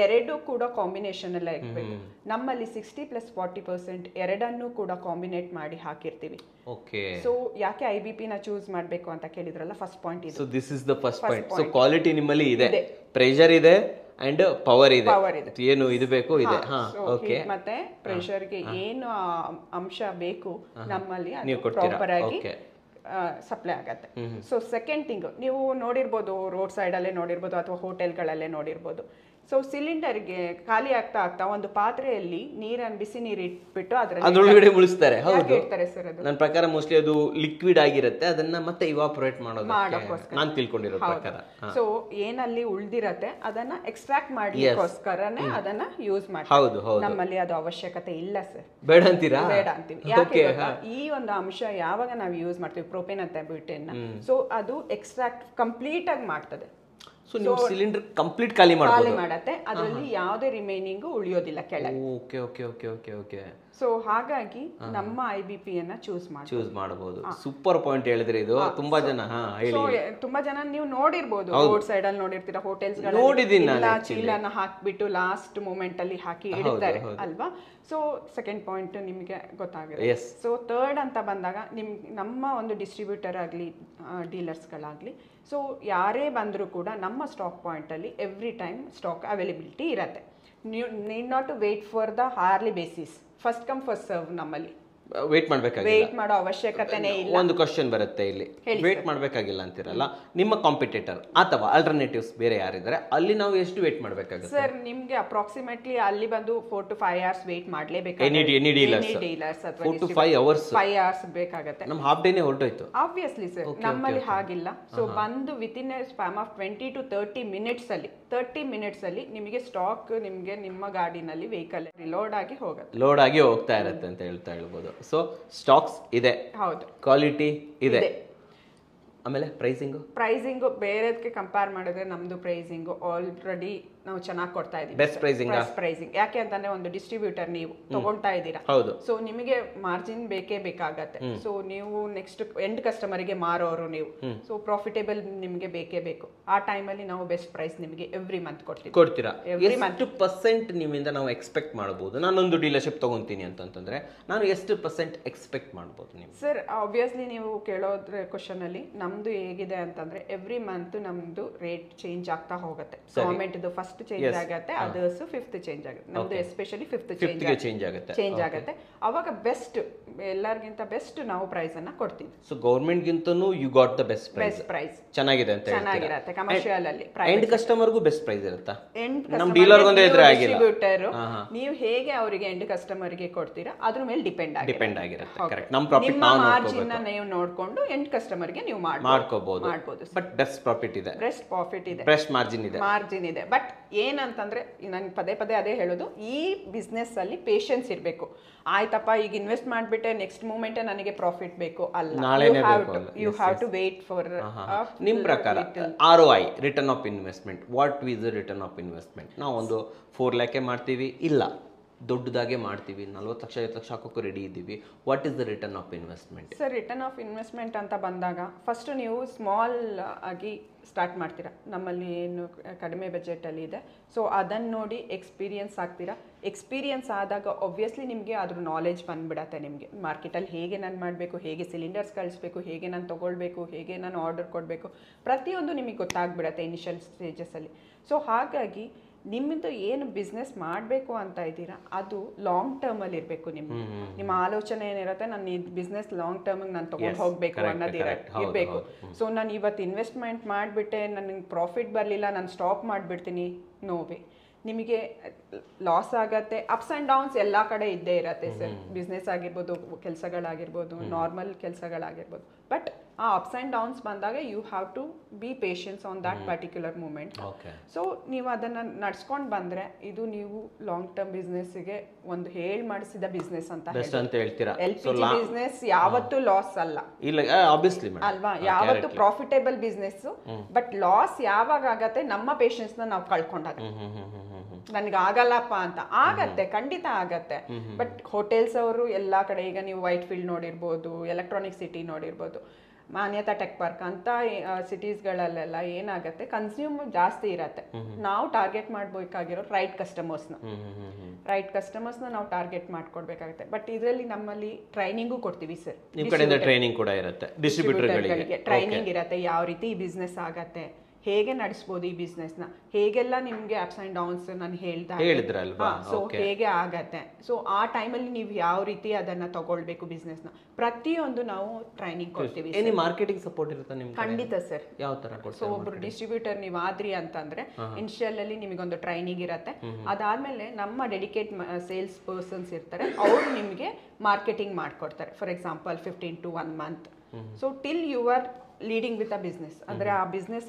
ಎರಡು ಕೂಡ ಕಾಂಬಿನೇಷನ್ ಎಲ್ಲ ಇರಬೇಕು ನಮ್ಮಲ್ಲಿ ಸಿಕ್ಸ್ಟಿ ಪ್ಲಸ್ ಫಾರ್ಟಿ ಪರ್ಸೆಂಟ್ ಎರಡನ್ನೂ ಕೂಡ ಕಾಂಬಿನೇಟ್ ಮಾಡಿ ಹಾಕಿರ್ತೀವಿ ಓಕೆ ಸೊ ಯಾಕೆ ಐ ಬಿ ಪಿನ ಚೂಸ್ ಮಾಡಬೇಕು ಅಂತ ಕೇಳಿದ್ರಲ್ಲ ಫಸ್ಟ್ ಪಾಯಿಂಟ್ ಇದು this is the first point so quality ನಿಮ್ಮಲ್ಲಿ ಇದೆ ಪ್ರೆಷರ್ ಇದೆ ಅಂಡ್ ಪವರ್ ಇದೆ ಏನು ಇದು ಬೇಕು ಇದೆ ಓಕೆ ಮತ್ತೆ ಪ್ರೆಷರ್ಗೆ ಏನು ಅಂಶ ಬೇಕು ನಮ್ಮಲ್ಲಿ ಪ್ರಾಪರ್ ಆಗಿ ಸಪ್ಲೈ ಆಗತ್ತೆ ಸೊ ಸೆಕೆಂಡ್ ಥಿಂಗ್ ನೀವು ನೋಡಿರ್ಬೋದು ರೋಡ್ ಸೈಡಲ್ಲೇ ನೋಡಿರ್ಬೋದು ಅಥವಾ ಹೋಟೆಲ್ಗಳಲ್ಲೇ ನೋಡಿರ್ಬೋದು ಸೊ ಗೆ ಖಾಲಿ ಆಗ್ತಾ ಆಗ್ತಾ ಒಂದು ಪಾತ್ರೆಯಲ್ಲಿ ನೀರನ್ನು ಬಿಸಿ ನೀರು ಇಟ್ಬಿಟ್ಟು ಅದ್ರೊಳಗಡೆ ಮುಳಿಸ್ತಾರೆ ಸರ್ ಅದು ನನ್ನ ಪ್ರಕಾರ ಮೋಸ್ಟ್ಲಿ ಅದು ಲಿಕ್ವಿಡ್ ಆಗಿರುತ್ತೆ ಅದನ್ನ ಮತ್ತೆ ಇವಾಪರೇಟ್ ಮಾಡೋದು ನಾನು ತಿಳ್ಕೊಂಡಿರೋ ಪ್ರಕಾರ ಸೊ ಏನಲ್ಲಿ ಉಳ್ದಿರತ್ತೆ ಅದನ್ನ ಎಕ್ಸ್ಟ್ರಾಕ್ಟ್ ಮಾಡ್ಲಿಕ್ಕೋಸ್ಕರನೇ ಅದನ್ನ ಯೂಸ್ ಮಾಡಿ ಹೌದು ನಮ್ಮಲ್ಲಿ ಅದು ಅವಶ್ಯಕತೆ ಇಲ್ಲ ಸರ್ ಬೇಡ ಅಂತೀರಾ ಬೇಡ ಅಂತೀವಿ ಯಾಕೆ ಈ ಒಂದು ಅಂಶ ಯಾವಾಗ ನಾವು ಯೂಸ್ ಮಾಡ್ತೀವಿ ಪ್ರೋಪೇನ್ ಅಂತ ಬ್ಯೂಟೇನ್ ಸೊ ಅದು ಎಕ್ಸ್ಟ್ರಾಕ್ಟ್ ಕಂಪ್ಲೀಟ್ ಆಗಿ ಮಾಡ್ತದೆ ಸೊ ನೀವು ಸಿಲಿಂಡರ್ ಕಂಪ್ಲೀಟ್ ಖಾಲಿ ಖಾಲಿ ಮಾಡತ್ತೆ ಅದರಲ್ಲಿ ಯಾವುದೇ ರಿಮೈನಿಂಗ್ ಉಳಿಯೋದಿಲ್ಲ ಕೆಳಗೆ okay okay okay okay okay so ಹಾಗಾಗಿ ನಮ್ಮ ಐ ಬಿ ಪಿ ಅನ್ನ ಚೂಸ್ ಮಾಡಿ ಚೂಸ್ ಮಾಡಬಹುದು ಸೂಪರ್ ಪಾಯಿಂಟ್ ಹೇಳಿದ್ರೆ ಇದು ತುಂಬಾ ಜನ ಹೇಳಿ ತುಂಬಾ ಜನ ನೀವು ನೋಡಿರ್ಬೋದು ರೋಡ್ ಸೈಡ್ ಅಲ್ಲಿ ನೋಡಿರ್ತೀರಾ ಹೋಟೆಲ್ಸ್ ಚೀಲನ ಹಾಕ್ಬಿಟ್ಟು ಲಾಸ್ಟ್ ಮೂಮೆಂಟ್ ಅಲ್ಲಿ ಹಾಕಿ ಇಡ್ತಾರೆ ಅಲ್ವಾ ಸೊ ಸೆಕೆಂಡ್ ಪಾಯಿಂಟ್ ನಿಮಗೆ ಗೊತ್ತಾಗುತ್ತೆ ಸೊ ಥರ್ಡ್ ಅಂತ ಬಂದಾಗ ನಿಮ್ ನಮ್ಮ ಒಂದು ಡಿಸ್ಟ್ರಿಬ್ಯೂಟರ್ ಆಗಲಿ ಡೀಲರ್ಸ್ಗಳಾಗ್ಲಿ ಸೊ ಯಾರೇ ಬಂದರೂ ಕೂಡ ನಮ್ಮ ಸ್ಟಾಕ್ ಪಾಯಿಂಟಲ್ಲಿ ಎವ್ರಿ ಟೈಮ್ ಸ್ಟಾಕ್ ಅವೈಲೆಬಿಲಿಟಿ ಇರುತ್ತೆ ನೀವು need not to wait for the hourly basis first come first serve ನಮ್ಮಲ್ಲಿ ವೇಟ್ ಮಾಡಬೇಕಾಗಿಲ್ಲ ವೇಟ್ ಮಾಡೋ ಅವಶ್ಯಕತೆನೇ ಇಲ್ಲ ಒಂದು ಕ್ವೆಶ್ಚನ್ ಬರುತ್ತೆ ಇಲ್ಲಿ ವೇಟ್ ಮಾಡಬೇಕಾಗಿಲ್ಲ ಅಂತಿರಲ್ಲ ನಿಮ್ಮ ಕಾಂಪಿಟೇಟರ್ ಅಥವಾ ಆಲ್ಟರ್ನೇಟಿವ್ಸ್ ಬೇರೆ ಯಾರಿದ್ದಾರೆ ಅಲ್ಲಿ ನಾವು ಎಷ್ಟು ವೇಟ್ ಮಾಡಬೇಕಾಗುತ್ತೆ ಸರ್ ನಿಮಗೆ ಅಪ್ರಾಕ್ಸಿಮೇಟ್ಲಿ ಅಲ್ಲಿ ಬಂದು 4 ಟು 5 ಅವರ್ಸ್ ವೇಟ್ Any ಮಾಡಲೇಬೇಕಾಗುತ್ತೆ de- any dealers. 4 to 5 hours 5 hours ಬೇಕಾಗುತ್ತೆ ನಮ್ಮ ಹಾಫ್ ಡೇನೇ ಹೊರಟೋಯ್ತು ಆಬ್ವಿಯಸ್ಲಿ ಸರ್ ನಮ್ಮಲ್ಲಿ ಹಾಗಿಲ್ಲ ಸೊ ಬಂದು within a span of 20 to 30 minutes ಅಲ್ಲಿ 30 ಮಿನಿಟ್ಸ್ ಅಲ್ಲಿ ನಿಮಗೆ ಸ್ಟಾಕ್ ನಿಮಗೆ ನಿಮ್ಮ ಗಾಡಿನಲ್ಲಿ ವೆಹಿಕಲ್ ಲೋಡ್ ಆಗಿ ಹೋಗುತ್ತೆ ಲೋಡ್ ಆಗಿ ಹೋಗ್ತಾ ಇರುತ್ತೆ ಅಂತ ಹೇಳ್ತಾ ಹೇಳ್ಬೋದು ಸೊ ಸ್ಟಾಕ್ಸ್ ಇದೆ ಹೌದು ಕ್ವಾಲಿಟಿ ಇದೆ ಆಮೇಲೆ ಪ್ರೈಸಿಂಗು ಪ್ರೈಸಿಂಗು ಬೇರೆದಕ್ಕೆ ಕಂಪೇರ್ ಮಾಡಿದ್ರೆ ನಮ್ಮದು ಪ್ರೈಸಿಂಗು ಆಲ್ರೆಡಿ ನಾವು ಚೆನ್ನಾಗಿ ಕೊಡ್ತಾ ಇದೀವಿ ಬೆಸ್ಟ್ ಪ್ರೈಸಿಂಗ್ ಬೆಸ್ಟ್ ಪ್ರೈಸಿಂಗ್ ಯಾಕೆ ಅಂತಂದ್ರೆ ಒಂದು ಡಿಸ್ಟ್ರಿಬ್ಯೂಟರ್ ನೀವು ತಗೊಳ್ತಾ ಇದ್ದೀರಾ ಹೌದು ಸೊ ನಿಮಗೆ ಮಾರ್ಜಿನ್ ಬೇಕೇ ಬೇಕಾಗತ್ತೆ ಸೊ ನೀವು ನೆಕ್ಸ್ಟ್ ಎಂಡ್ ಕಸ್ಟಮರಿಗೆ ಮಾರೋರು ನೀವು ಸೊ ಪ್ರಾಫಿಟೇಬಲ್ ನಿಮಗೆ ಬೇಕೇ ಬೇಕು ಆ ಟೈಮಲ್ಲಿ ನಾವು ಬೆಸ್ಟ್ ಪ್ರೈಸ್ ನಿಮಗೆ ಎವ್ರಿ ಮಂತ್ ಕೊಡ್ತೀವಿ ಕೊಡ್ತೀರಾ ಎವ್ರಿ ಮಂತ್ ಪರ್ಸೆಂಟ್ ನಿಮ್ಮಿಂದ ನಾವು ಎಕ್ಸ್ಪೆಕ್ಟ್ ಮಾಡಬಹುದು ನಾನೊಂದು ಡೀಲರ್ಶಿಪ್ ತಗೊಂತೀನಿ ಅಂತಂದ್ರೆ ನಾನು ಎಷ್ಟು ಪರ್ಸೆಂಟ್ ಎಕ್ಸ್ಪೆಕ್ಟ್ ಮಾಡಬಹುದು ನೀವು ಸರ್ ಆಬ್ವಿಯಸ್ಲಿ ನೀವು ಕೇಳೋದ್ರ ಕ್ವಶನ್ ಅಲ್ಲಿ ನಮ್ದು ಹೇಗಿದೆ ಅಂತಂದ್ರೆ ಎವ್ರಿ ಮಂತ್ ನಮ್ದು ರೇಟ್ ಚೇಂಜ್ ಆಗ್ತಾ ಹೋಗುತ್ತೆ ಗವರ್ಮೆಂಟ್ ಫಸ್ಟ್ ಫಸ್ಟ್ ಚೇಂಜ್ ಆಗುತ್ತೆ ಅದರ್ಸ್ ಫಿಫ್ತ್ ಚೇಂಜ್ ಆಗುತ್ತೆ ನಮ್ದು ಎಸ್ಪೆಷಲಿ ಫಿಫ್ತ್ ಚೇಂಜ್ ಆಗುತ್ತೆ ಚೇಂಜ್ ಆಗುತ್ತೆ ಅವಾಗ ಬೆಸ್ಟ್ ಎಲ್ಲರಿಗಿಂತ ಬೆಸ್ಟ್ ನಾವು ಪ್ರೈಸ್ ಅನ್ನ ಕೊಡ್ತೀವಿ ಸೊ ಗೌರ್ಮೆಂಟ್ ಗಿಂತನು you got the best price price ಚೆನ್ನಾಗಿದೆ ಅಂತ ಚೆನ್ನಾಗಿರುತ್ತೆ ಕಮರ್ಷಿಯಲ್ ಅಲ್ಲಿ ಎಂಡ್ ಕಸ್ಟಮರ್ಗೂ ಬೆಸ್ಟ್ ಪ್ರೈಸ್ ಇರುತ್ತಾ ಎಂಡ್ ನಮ್ಮ ಡೀಲರ್ ಒಂದೇ ಇದ್ರೆ ಡಿಸ್ಟ್ರಿಬ್ಯೂಟರ್ ನೀವು ಹೇಗೆ ಅವರಿಗೆ ಎಂಡ್ ಕಸ್ಟಮರ್ ಗೆ ಕೊಡ್ತೀರಾ ಅದ್ರ ಮೇಲೆ ಡಿಪೆಂಡ್ ಆಗಿ ಡಿಪೆಂಡ್ ಆಗಿರುತ್ತೆ ಕರೆಕ್ಟ್ ನಮ್ಮ ಪ್ರಾಫಿಟ್ ನಾವು ಮಾರ್ಜಿನ್ ನೀವು ನೋಡ್ಕೊಂಡು ಎಂಡ್ ಕಸ್ಟಮರ್ ಗೆ ನೀವು ಮಾಡ್ಕೋಬಹುದು ಮಾಡ್ಬೋದು ಬಟ್ ಬೆಸ್ಟ್ ಪ್ರಾಫಿಟ್ ಇದೆ ಬೆಸ್ಟ್ ಪ್ರಾಫಿಟ್ ಇದೆ ಬೆಸ್ಟ್ ಮಾರ್ಜಿನ್ ಇದೆ ಮಾರ್ಜಿನ್ ಇದೆ ಬಟ್ ಏನಂತಂದರೆ ನಾನು ಪದೇ ಪದೇ ಅದೇ ಹೇಳೋದು ಈ ಬಿಸ್ನೆಸ್ಸಲ್ಲಿ ಪೇಷನ್ಸ್ ಇರಬೇಕು ಆಯ್ತಪ್ಪ ಈಗ ಇನ್ವೆಸ್ಟ್ ಮಾಡಿಬಿಟ್ಟೆ ನೆಕ್ಸ್ಟ್ ಮೂಮೆಂಟೇ ನನಗೆ ಪ್ರಾಫಿಟ್ ಬೇಕು ಅಲ್ಲ you have to wait for ನಿಮ್ಮ ಪ್ರಕಾರ R I return of investment what is return of investment ನಾವು ಒಂದು ಫೋರ್ ಲ್ಯಾಕೆ ಮಾಡ್ತೀವಿ ಇಲ್ಲ ದೊಡ್ಡದಾಗೆ ಮಾಡ್ತೀವಿ ನಲ್ವತ್ತು ಲಕ್ಷ ಐವತ್ತು ಲಕ್ಷ ಹಾಕೋಕ್ಕೆ ರೆಡಿ ಇದ್ದೀವಿ what is the return of investment sir return of investment ಅಂತ ಬಂದಾಗ ಫಸ್ಟ್ ನೀವು ಸ್ಮಾಲ್ ಆಗಿ ಸ್ಟಾರ್ಟ್ ಮಾಡ್ತೀರಾ ನಮ್ಮಲ್ಲಿ ಏನು ಕಡಿಮೆ ಬಜೆಟಲ್ಲಿ ಇದೆ ಸೊ ಅದನ್ನು ನೋಡಿ ಎಕ್ಸ್ಪೀರಿಯೆನ್ಸ್ ಆಗ್ತೀರಾ ಎಕ್ಸ್ಪೀರಿಯೆನ್ಸ್ ಆದಾಗ ಒಬ್ವಿಯಸ್ಲಿ ನಿಮಗೆ ಅದ್ರ ನಾಲೆಜ್ ಬಂದುಬಿಡತ್ತೆ ನಿಮಗೆ ಮಾರ್ಕೆಟಲ್ಲಿ ಹೇಗೆ ನಾನು ಮಾಡಬೇಕು ಹೇಗೆ ಸಿಲಿಂಡರ್ಸ್ ಕಳಿಸ್ಬೇಕು ಹೇಗೆ ನಾನು ತೊಗೊಳ್ಬೇಕು ಹೇಗೆ ನಾನು ಆರ್ಡರ್ ಕೊಡಬೇಕು ಪ್ರತಿಯೊಂದು ನಿಮಗೆ ಗೊತ್ತಾಗ್ಬಿಡತ್ತೆ ಇನಿಷಿಯಲ್ ಸ್ಟೇಜಸಲ್ಲಿ ಸೊ ಹಾಗಾಗಿ ನಿಮ್ಮದು ಏನು ಬಿಸ್ನೆಸ್ ಮಾಡಬೇಕು ಅಂತ ಇದ್ದೀರಾ ಅದು ಲಾಂಗ್ ಟರ್ಮಲ್ಲಿ ಇರಬೇಕು ನಿಮ್ಮ ನಿಮ್ಮ ಆಲೋಚನೆ ಏನಿರುತ್ತೆ ನಾನು ಇದು ಬಿಸ್ನೆಸ್ ಲಾಂಗ್ ಟರ್ಮಿಗೆ ನಾನು ತೊಗೊಂಡು ಹೋಗಬೇಕು ಅನ್ನೋದು ಇರಬೇಕು ಸೊ ನಾನು ಇವತ್ತು ಇನ್ವೆಸ್ಟ್ಮೆಂಟ್ ಮಾಡಿಬಿಟ್ಟೆ ನನಗೆ ಪ್ರಾಫಿಟ್ ಬರಲಿಲ್ಲ ನಾನು ಸ್ಟಾಪ್ ಮಾಡಿಬಿಡ್ತೀನಿ ನೋವೇ ನಿಮಗೆ ಲಾಸ್ ಆಗತ್ತೆ ಅಪ್ಸ್ ಆ್ಯಂಡ್ ಡೌನ್ಸ್ ಎಲ್ಲ ಕಡೆ ಇದ್ದೇ ಇರತ್ತೆ ಸರ್ ಬಿಸ್ನೆಸ್ ಆಗಿರ್ಬೋದು ಕೆಲಸಗಳಾಗಿರ್ಬೋದು ನಾರ್ಮಲ್ ಕೆಲಸಗಳಾಗಿರ್ಬೋದು ಬಟ್ ಆ ಅಪ್ಸ್ ಆ್ಯಂಡ್ ಡೌನ್ಸ್ ಬಂದಾಗ you have to be patience on that particular moment so ನೀವು ಅದನ್ನು ನಡ್ಸ್ಕೊಂಡು ಬಂದ್ರೆ ಇದು ನೀವು ಲಾಂಗ್ ಟರ್ಮ್ ಬಿಸ್ನೆಸ್ಗೆ ಒಂದು ಹೇಳಿ ಮಾಡಿಸಿದ ಬಿಸ್ನೆಸ್ ಅಂತ ಅಂತ ಹೇಳ್ತೀರಾ ಬಿಸ್ನೆಸ್ ಯಾವತ್ತು ಲಾಸ್ ಅಲ್ಲ ಅಲ್ವಾ ಯಾವತ್ತು ಪ್ರಾಫಿಟೇಬಲ್ ಬಿಸ್ನೆಸ್ ಬಟ್ ಲಾಸ್ ಯಾವಾಗ ಆಗತ್ತೆ ನಮ್ಮ ಪೇಷನ್ಸ್ ನಾವು ಕಳ್ಕೊಂಡಾಗ ನನಗೆ ಆಗಲ್ಲಪ್ಪ ಅಂತ ಆಗತ್ತೆ ಖಂಡಿತ ಆಗತ್ತೆ ಬಟ್ ಹೋಟೆಲ್ಸ್ ಅವರು ಎಲ್ಲಾ ಕಡೆ ಈಗ ನೀವು ವೈಟ್ ಫೀಲ್ಡ್ ನೋಡಿರ್ಬೋದು ಎಲೆಕ್ಟ್ರಾನಿಕ್ ಸಿಟಿ ನೋಡಿರ್ಬೋದು ಮಾನ್ಯತಾ ಟೆಕ್ ಪಾರ್ಕ್ ಅಂತ ಸಿಟೀಸ್ಗಳಲ್ಲೆಲ್ಲ ಏನಾಗುತ್ತೆ ಕನ್ಸ್ಯೂಮ್ ಜಾಸ್ತಿ ಇರತ್ತೆ ನಾವು ಟಾರ್ಗೆಟ್ ಮಾಡಬೇಕಾಗಿರೋ ರೈಟ್ ಕಸ್ಟಮರ್ಸ್ನ ರೈಟ್ ಕಸ್ಟಮರ್ಸ್ನ ನಾವು ಟಾರ್ಗೆಟ್ ಮಾಡ್ಕೊಡ್ಬೇಕಾಗುತ್ತೆ ಬಟ್ ಇದರಲ್ಲಿ ನಮ್ಮಲ್ಲಿ ಟ್ರೈನಿಂಗು ಕೊಡ್ತೀವಿ ಸರ್ ಟ್ರೈನಿಂಗ್ ಕೂಡ ಇರುತ್ತೆ ಟ್ರೈನಿಂಗ್ ಇರುತ್ತೆ ಯಾವ ರೀತಿ ಬಿಸ್ನೆಸ್ ಆಗತ್ತೆ ಹೇಗೆ ನಡೆಸ್ಬೋದು ಈ ಬಿಸ್ನೆಸ್ನ ಹೇಗೆಲ್ಲ ನಿಮಗೆ ಅಪ್ಸ್ ಆ್ಯಂಡ್ ಡೌನ್ಸ್ ನಾನು ಹೇಳ್ತಾ ಹೇಳಿದ್ರಲ್ವಾ ಸೊ ಹೇಗೆ ಆಗತ್ತೆ ಸೊ ಆ ಟೈಮಲ್ಲಿ ನೀವು ಯಾವ ರೀತಿ ಅದನ್ನು ತಗೊಳ್ಬೇಕು ಬಿಸ್ನೆಸ್ನ ಪ್ರತಿಯೊಂದು ನಾವು ಟ್ರೈನಿಂಗ್ ಕೊಡ್ತೀವಿ ಮಾರ್ಕೆಟಿಂಗ್ ಸಪೋರ್ಟ್ ಇರುತ್ತೆ ನಿಮ್ಗೆ ಖಂಡಿತ ಸರ್ ಯಾವ ತರ ಸೊ ಒಬ್ರು ಡಿಸ್ಟ್ರಿಬ್ಯೂಟರ್ ನೀವು ಆದ್ರಿ ಅಂತಂದ್ರೆ ಇನಿಷಿಯಲ್ ಅಲ್ಲಿ ನಿಮಗೊಂದು ಟ್ರೈನಿಂಗ್ ಇರುತ್ತೆ ಅದಾದ್ಮೇಲೆ ನಮ್ಮ ಡೆಡಿಕೇಟ್ ಸೇಲ್ಸ್ ಪರ್ಸನ್ಸ್ ಇರ್ತಾರೆ ಅವರು ನಿಮಗೆ ಮಾರ್ಕೆಟಿಂಗ್ ಮಾಡ್ಕೊಡ್ತಾರೆ for example fifteen to one month so till your leading with a business ಅಂದರೆ ಆ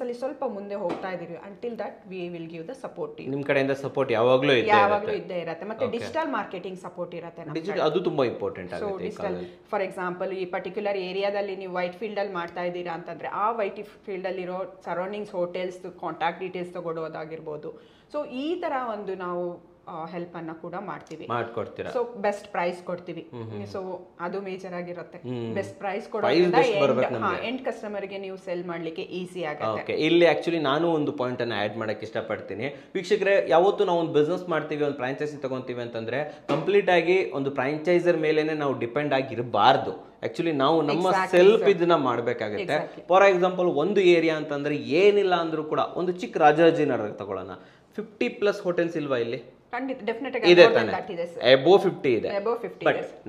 ಅಲ್ಲಿ ಸ್ವಲ್ಪ ಮುಂದೆ ಹೋಗ್ತಾ ಇದೀವಿ until that we will give the support ನಿಮ್ಮ ಕಡೆಯಿಂದ ಸಪೋರ್ಟ್ ಯಾವಾಗಲೂ ಯಾವಾಗಲೂ ಇದ್ದೇ ಇರುತ್ತೆ ಮತ್ತೆ ಡಿಜಿಟಲ್ ಮಾರ್ಕೆಟಿಂಗ್ ಸಪೋರ್ಟ್ ಇರುತ್ತೆ ಅದು ತುಂಬ important so digital for example ಈ ಪರ್ಟಿಕ್ಯುಲರ್ ಏರಿಯಾದಲ್ಲಿ ನೀವು ವೈಟ್ ಫೀಲ್ಡಲ್ಲಿ ಮಾಡ್ತಾ ಇದ್ದೀರಾ ಅಂತಂದ್ರೆ ಆ ವೈಟ್ ಫೀಲ್ಡ್ ಫೀಲ್ಡಲ್ಲಿರೋ ಸರೌಂಡಿಂಗ್ಸ್ ಹೋಟೆಲ್ಸ್ ಕಾಂಟ್ಯಾಕ್ಟ್ ಡೀಟೇಲ್ಸ್ ತಗೊಡೋದಾಗಿರ್ಬೋದು ಸೊ ಈ ತರ ಒಂದು ನಾವು ಹೆಲ್ಪ್ ಅನ್ನ ಕೂಡ ಮಾಡ್ತೀವಿ ಮಾಡ್ಕೊಡ್ತೀರಾ ಸೊ ಬೆಸ್ಟ್ ಪ್ರೈಸ್ ಕೊಡ್ತೀವಿ ಸೊ ಅದು ಮೇಜರ್ ಆಗಿರುತ್ತೆ ಬೆಸ್ಟ್ ಪ್ರೈಸ್ ಕೊಡೋದ್ರಿಂದ ಎಂಡ್ ಕಸ್ಟಮರ್ ಗೆ ನೀವು ಸೆಲ್ ಮಾಡ್ಲಿಕ್ಕೆ ಈಸಿ ಆಗುತ್ತೆ ಇಲ್ಲಿ ಆಕ್ಚುಲಿ ನಾನು ಒಂದು ಪಾಯಿಂಟ್ ಅನ್ನ ಆಡ್ ಮಾಡಕ್ ಇಷ್ಟಪಡ್ತೀನಿ ವೀಕ್ಷಕರೇ ಯಾವತ್ತು ನಾವು ಒಂದು ಬಿಸ್ನೆಸ್ ಮಾಡ್ತೀವಿ ಒಂದು ಫ್ರಾಂಚೈಸಿ ತಗೊಂತೀವಿ ಅಂತಂದ್ರೆ ಕಂಪ್ಲೀಟ್ ಆಗಿ ಒಂದು ಫ್ರಾಂಚೈಸರ್ ಮೇಲೇನೆ ನಾವು ಡಿಪೆಂಡ್ ಆಗಿರಬಾರ್ದು ಆಕ್ಚುಲಿ ನಾವು ನಮ್ಮ ಸೆಲ್ಫ್ ಇದನ್ನ ಮಾಡಬೇಕಾಗುತ್ತೆ ಫಾರ್ ಎಕ್ಸಾಂಪಲ್ ಒಂದು ಏರಿಯಾ ಅಂತಂದ್ರೆ ಏನಿಲ್ಲ ಅಂದ್ರೂ ಕೂಡ ಒಂದು ಚಿಕ್ಕ ರಾಜಾಜಿನಗರ ತಗೊಳ್ಳೋಣ ಫಿಫ್ಟಿ ಪ್ಲಸ್ ಹೋಟೆಲ್ಸ್ ಇಲ್ವಾ ಇಲ್ಲಿ ಇದೆ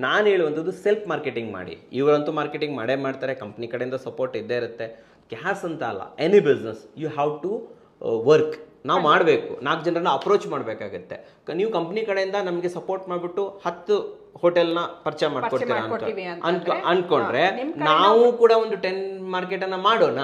ನಾನು ಹೇಳುವಂಥದ್ದು ಸೆಲ್ಫ್ ಮಾರ್ಕೆಟಿಂಗ್ ಮಾಡಿ ಇವರಂತೂ ಮಾರ್ಕೆಟಿಂಗ್ ಮಾಡೇ ಮಾಡ್ತಾರೆ ಕಂಪ್ನಿ ಕಡೆಯಿಂದ ಸಪೋರ್ಟ್ ಇದ್ದೇ ಇರುತ್ತೆ ಕ್ಯಾಸ್ ಅಂತ ಅಲ್ಲ any business you have to work ನಾವು ಮಾಡಬೇಕು ನಾಲ್ಕು ಜನರನ್ನ ಅಪ್ರೋಚ್ ಮಾಡಬೇಕಾಗುತ್ತೆ ನೀವು ಕಂಪ್ನಿ ಕಡೆಯಿಂದ ನಮಗೆ ಸಪೋರ್ಟ್ ಮಾಡಿಬಿಟ್ಟು ಹತ್ತು ಹೋಟೆಲ್ನ ಪರಿಚಯ ಮಾಡ್ಕೊಡ್ತೀರಾ ಅಂತ ಅನ್ಕೊಂಡ್ರೆ ನಾವು ಕೂಡ ಒಂದು ಟೆನ್ ಮಾರ್ಕೆಟ್ ಅನ್ನ ಮಾಡೋಣ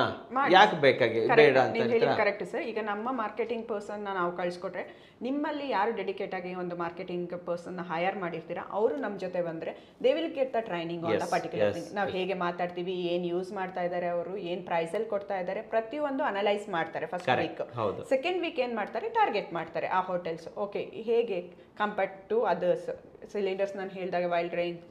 ಯಾಕೆ ಬೇಕಾಗಿ ಬೇಡ ಅಂತ ಕರೆಕ್ಟ್ ಸರ್ ಈಗ ನಮ್ಮ ಮಾರ್ಕೆಟಿಂಗ್ ಪರ್ಸನ್ ನ ನಾವು ಕಳಿಸ್ಕೊಟ್ರೆ ನಿಮ್ಮಲ್ಲಿ ಯಾರು ಡೆಡಿಕೇಟ್ ಆಗಿ ಒಂದು ಮಾರ್ಕೆಟಿಂಗ್ ಪರ್ಸನ್ ಹೈಯರ್ ಮಾಡಿರ್ತೀರಾ ಅವರು ನಮ್ಮ ಜೊತೆ ಬಂದ್ರೆ they will get the training on the particular thing ನಾವು ಹೇಗೆ ಮಾತಾಡ್ತೀವಿ ಏನು ಯೂಸ್ ಮಾಡ್ತಾ ಇದ್ದಾರೆ ಅವರು ಏನು ಪ್ರೈಸ್ ಅಲ್ಲಿ ಕೊಡ್ತಾ ಇದ್ದಾರೆ ಪ್ರತಿಯೊಂದು ಅನಲೈಸ್ ಮಾಡ್ತಾರೆ ಫಸ್ಟ್ ವೀಕ್ ಸೆಕೆಂಡ್ ವೀಕ್ ಏನ್ ಮಾಡ್ತಾರೆ ಟಾರ್ಗೆಟ್ ಮಾಡ್ತಾರೆ ಆ ಹೋಟೆಲ್ಸ್ ಓಕೆ ಹೇಗೆ ಕಂಪೇರ್ ಟು ಅದರ್ಸ್ ಸಿಲಿಂಡರ್ಸ್ ನಾನು ಹೇಳಿದಾಗ ವೈಲ್ಡ್ ರೇಂಜ್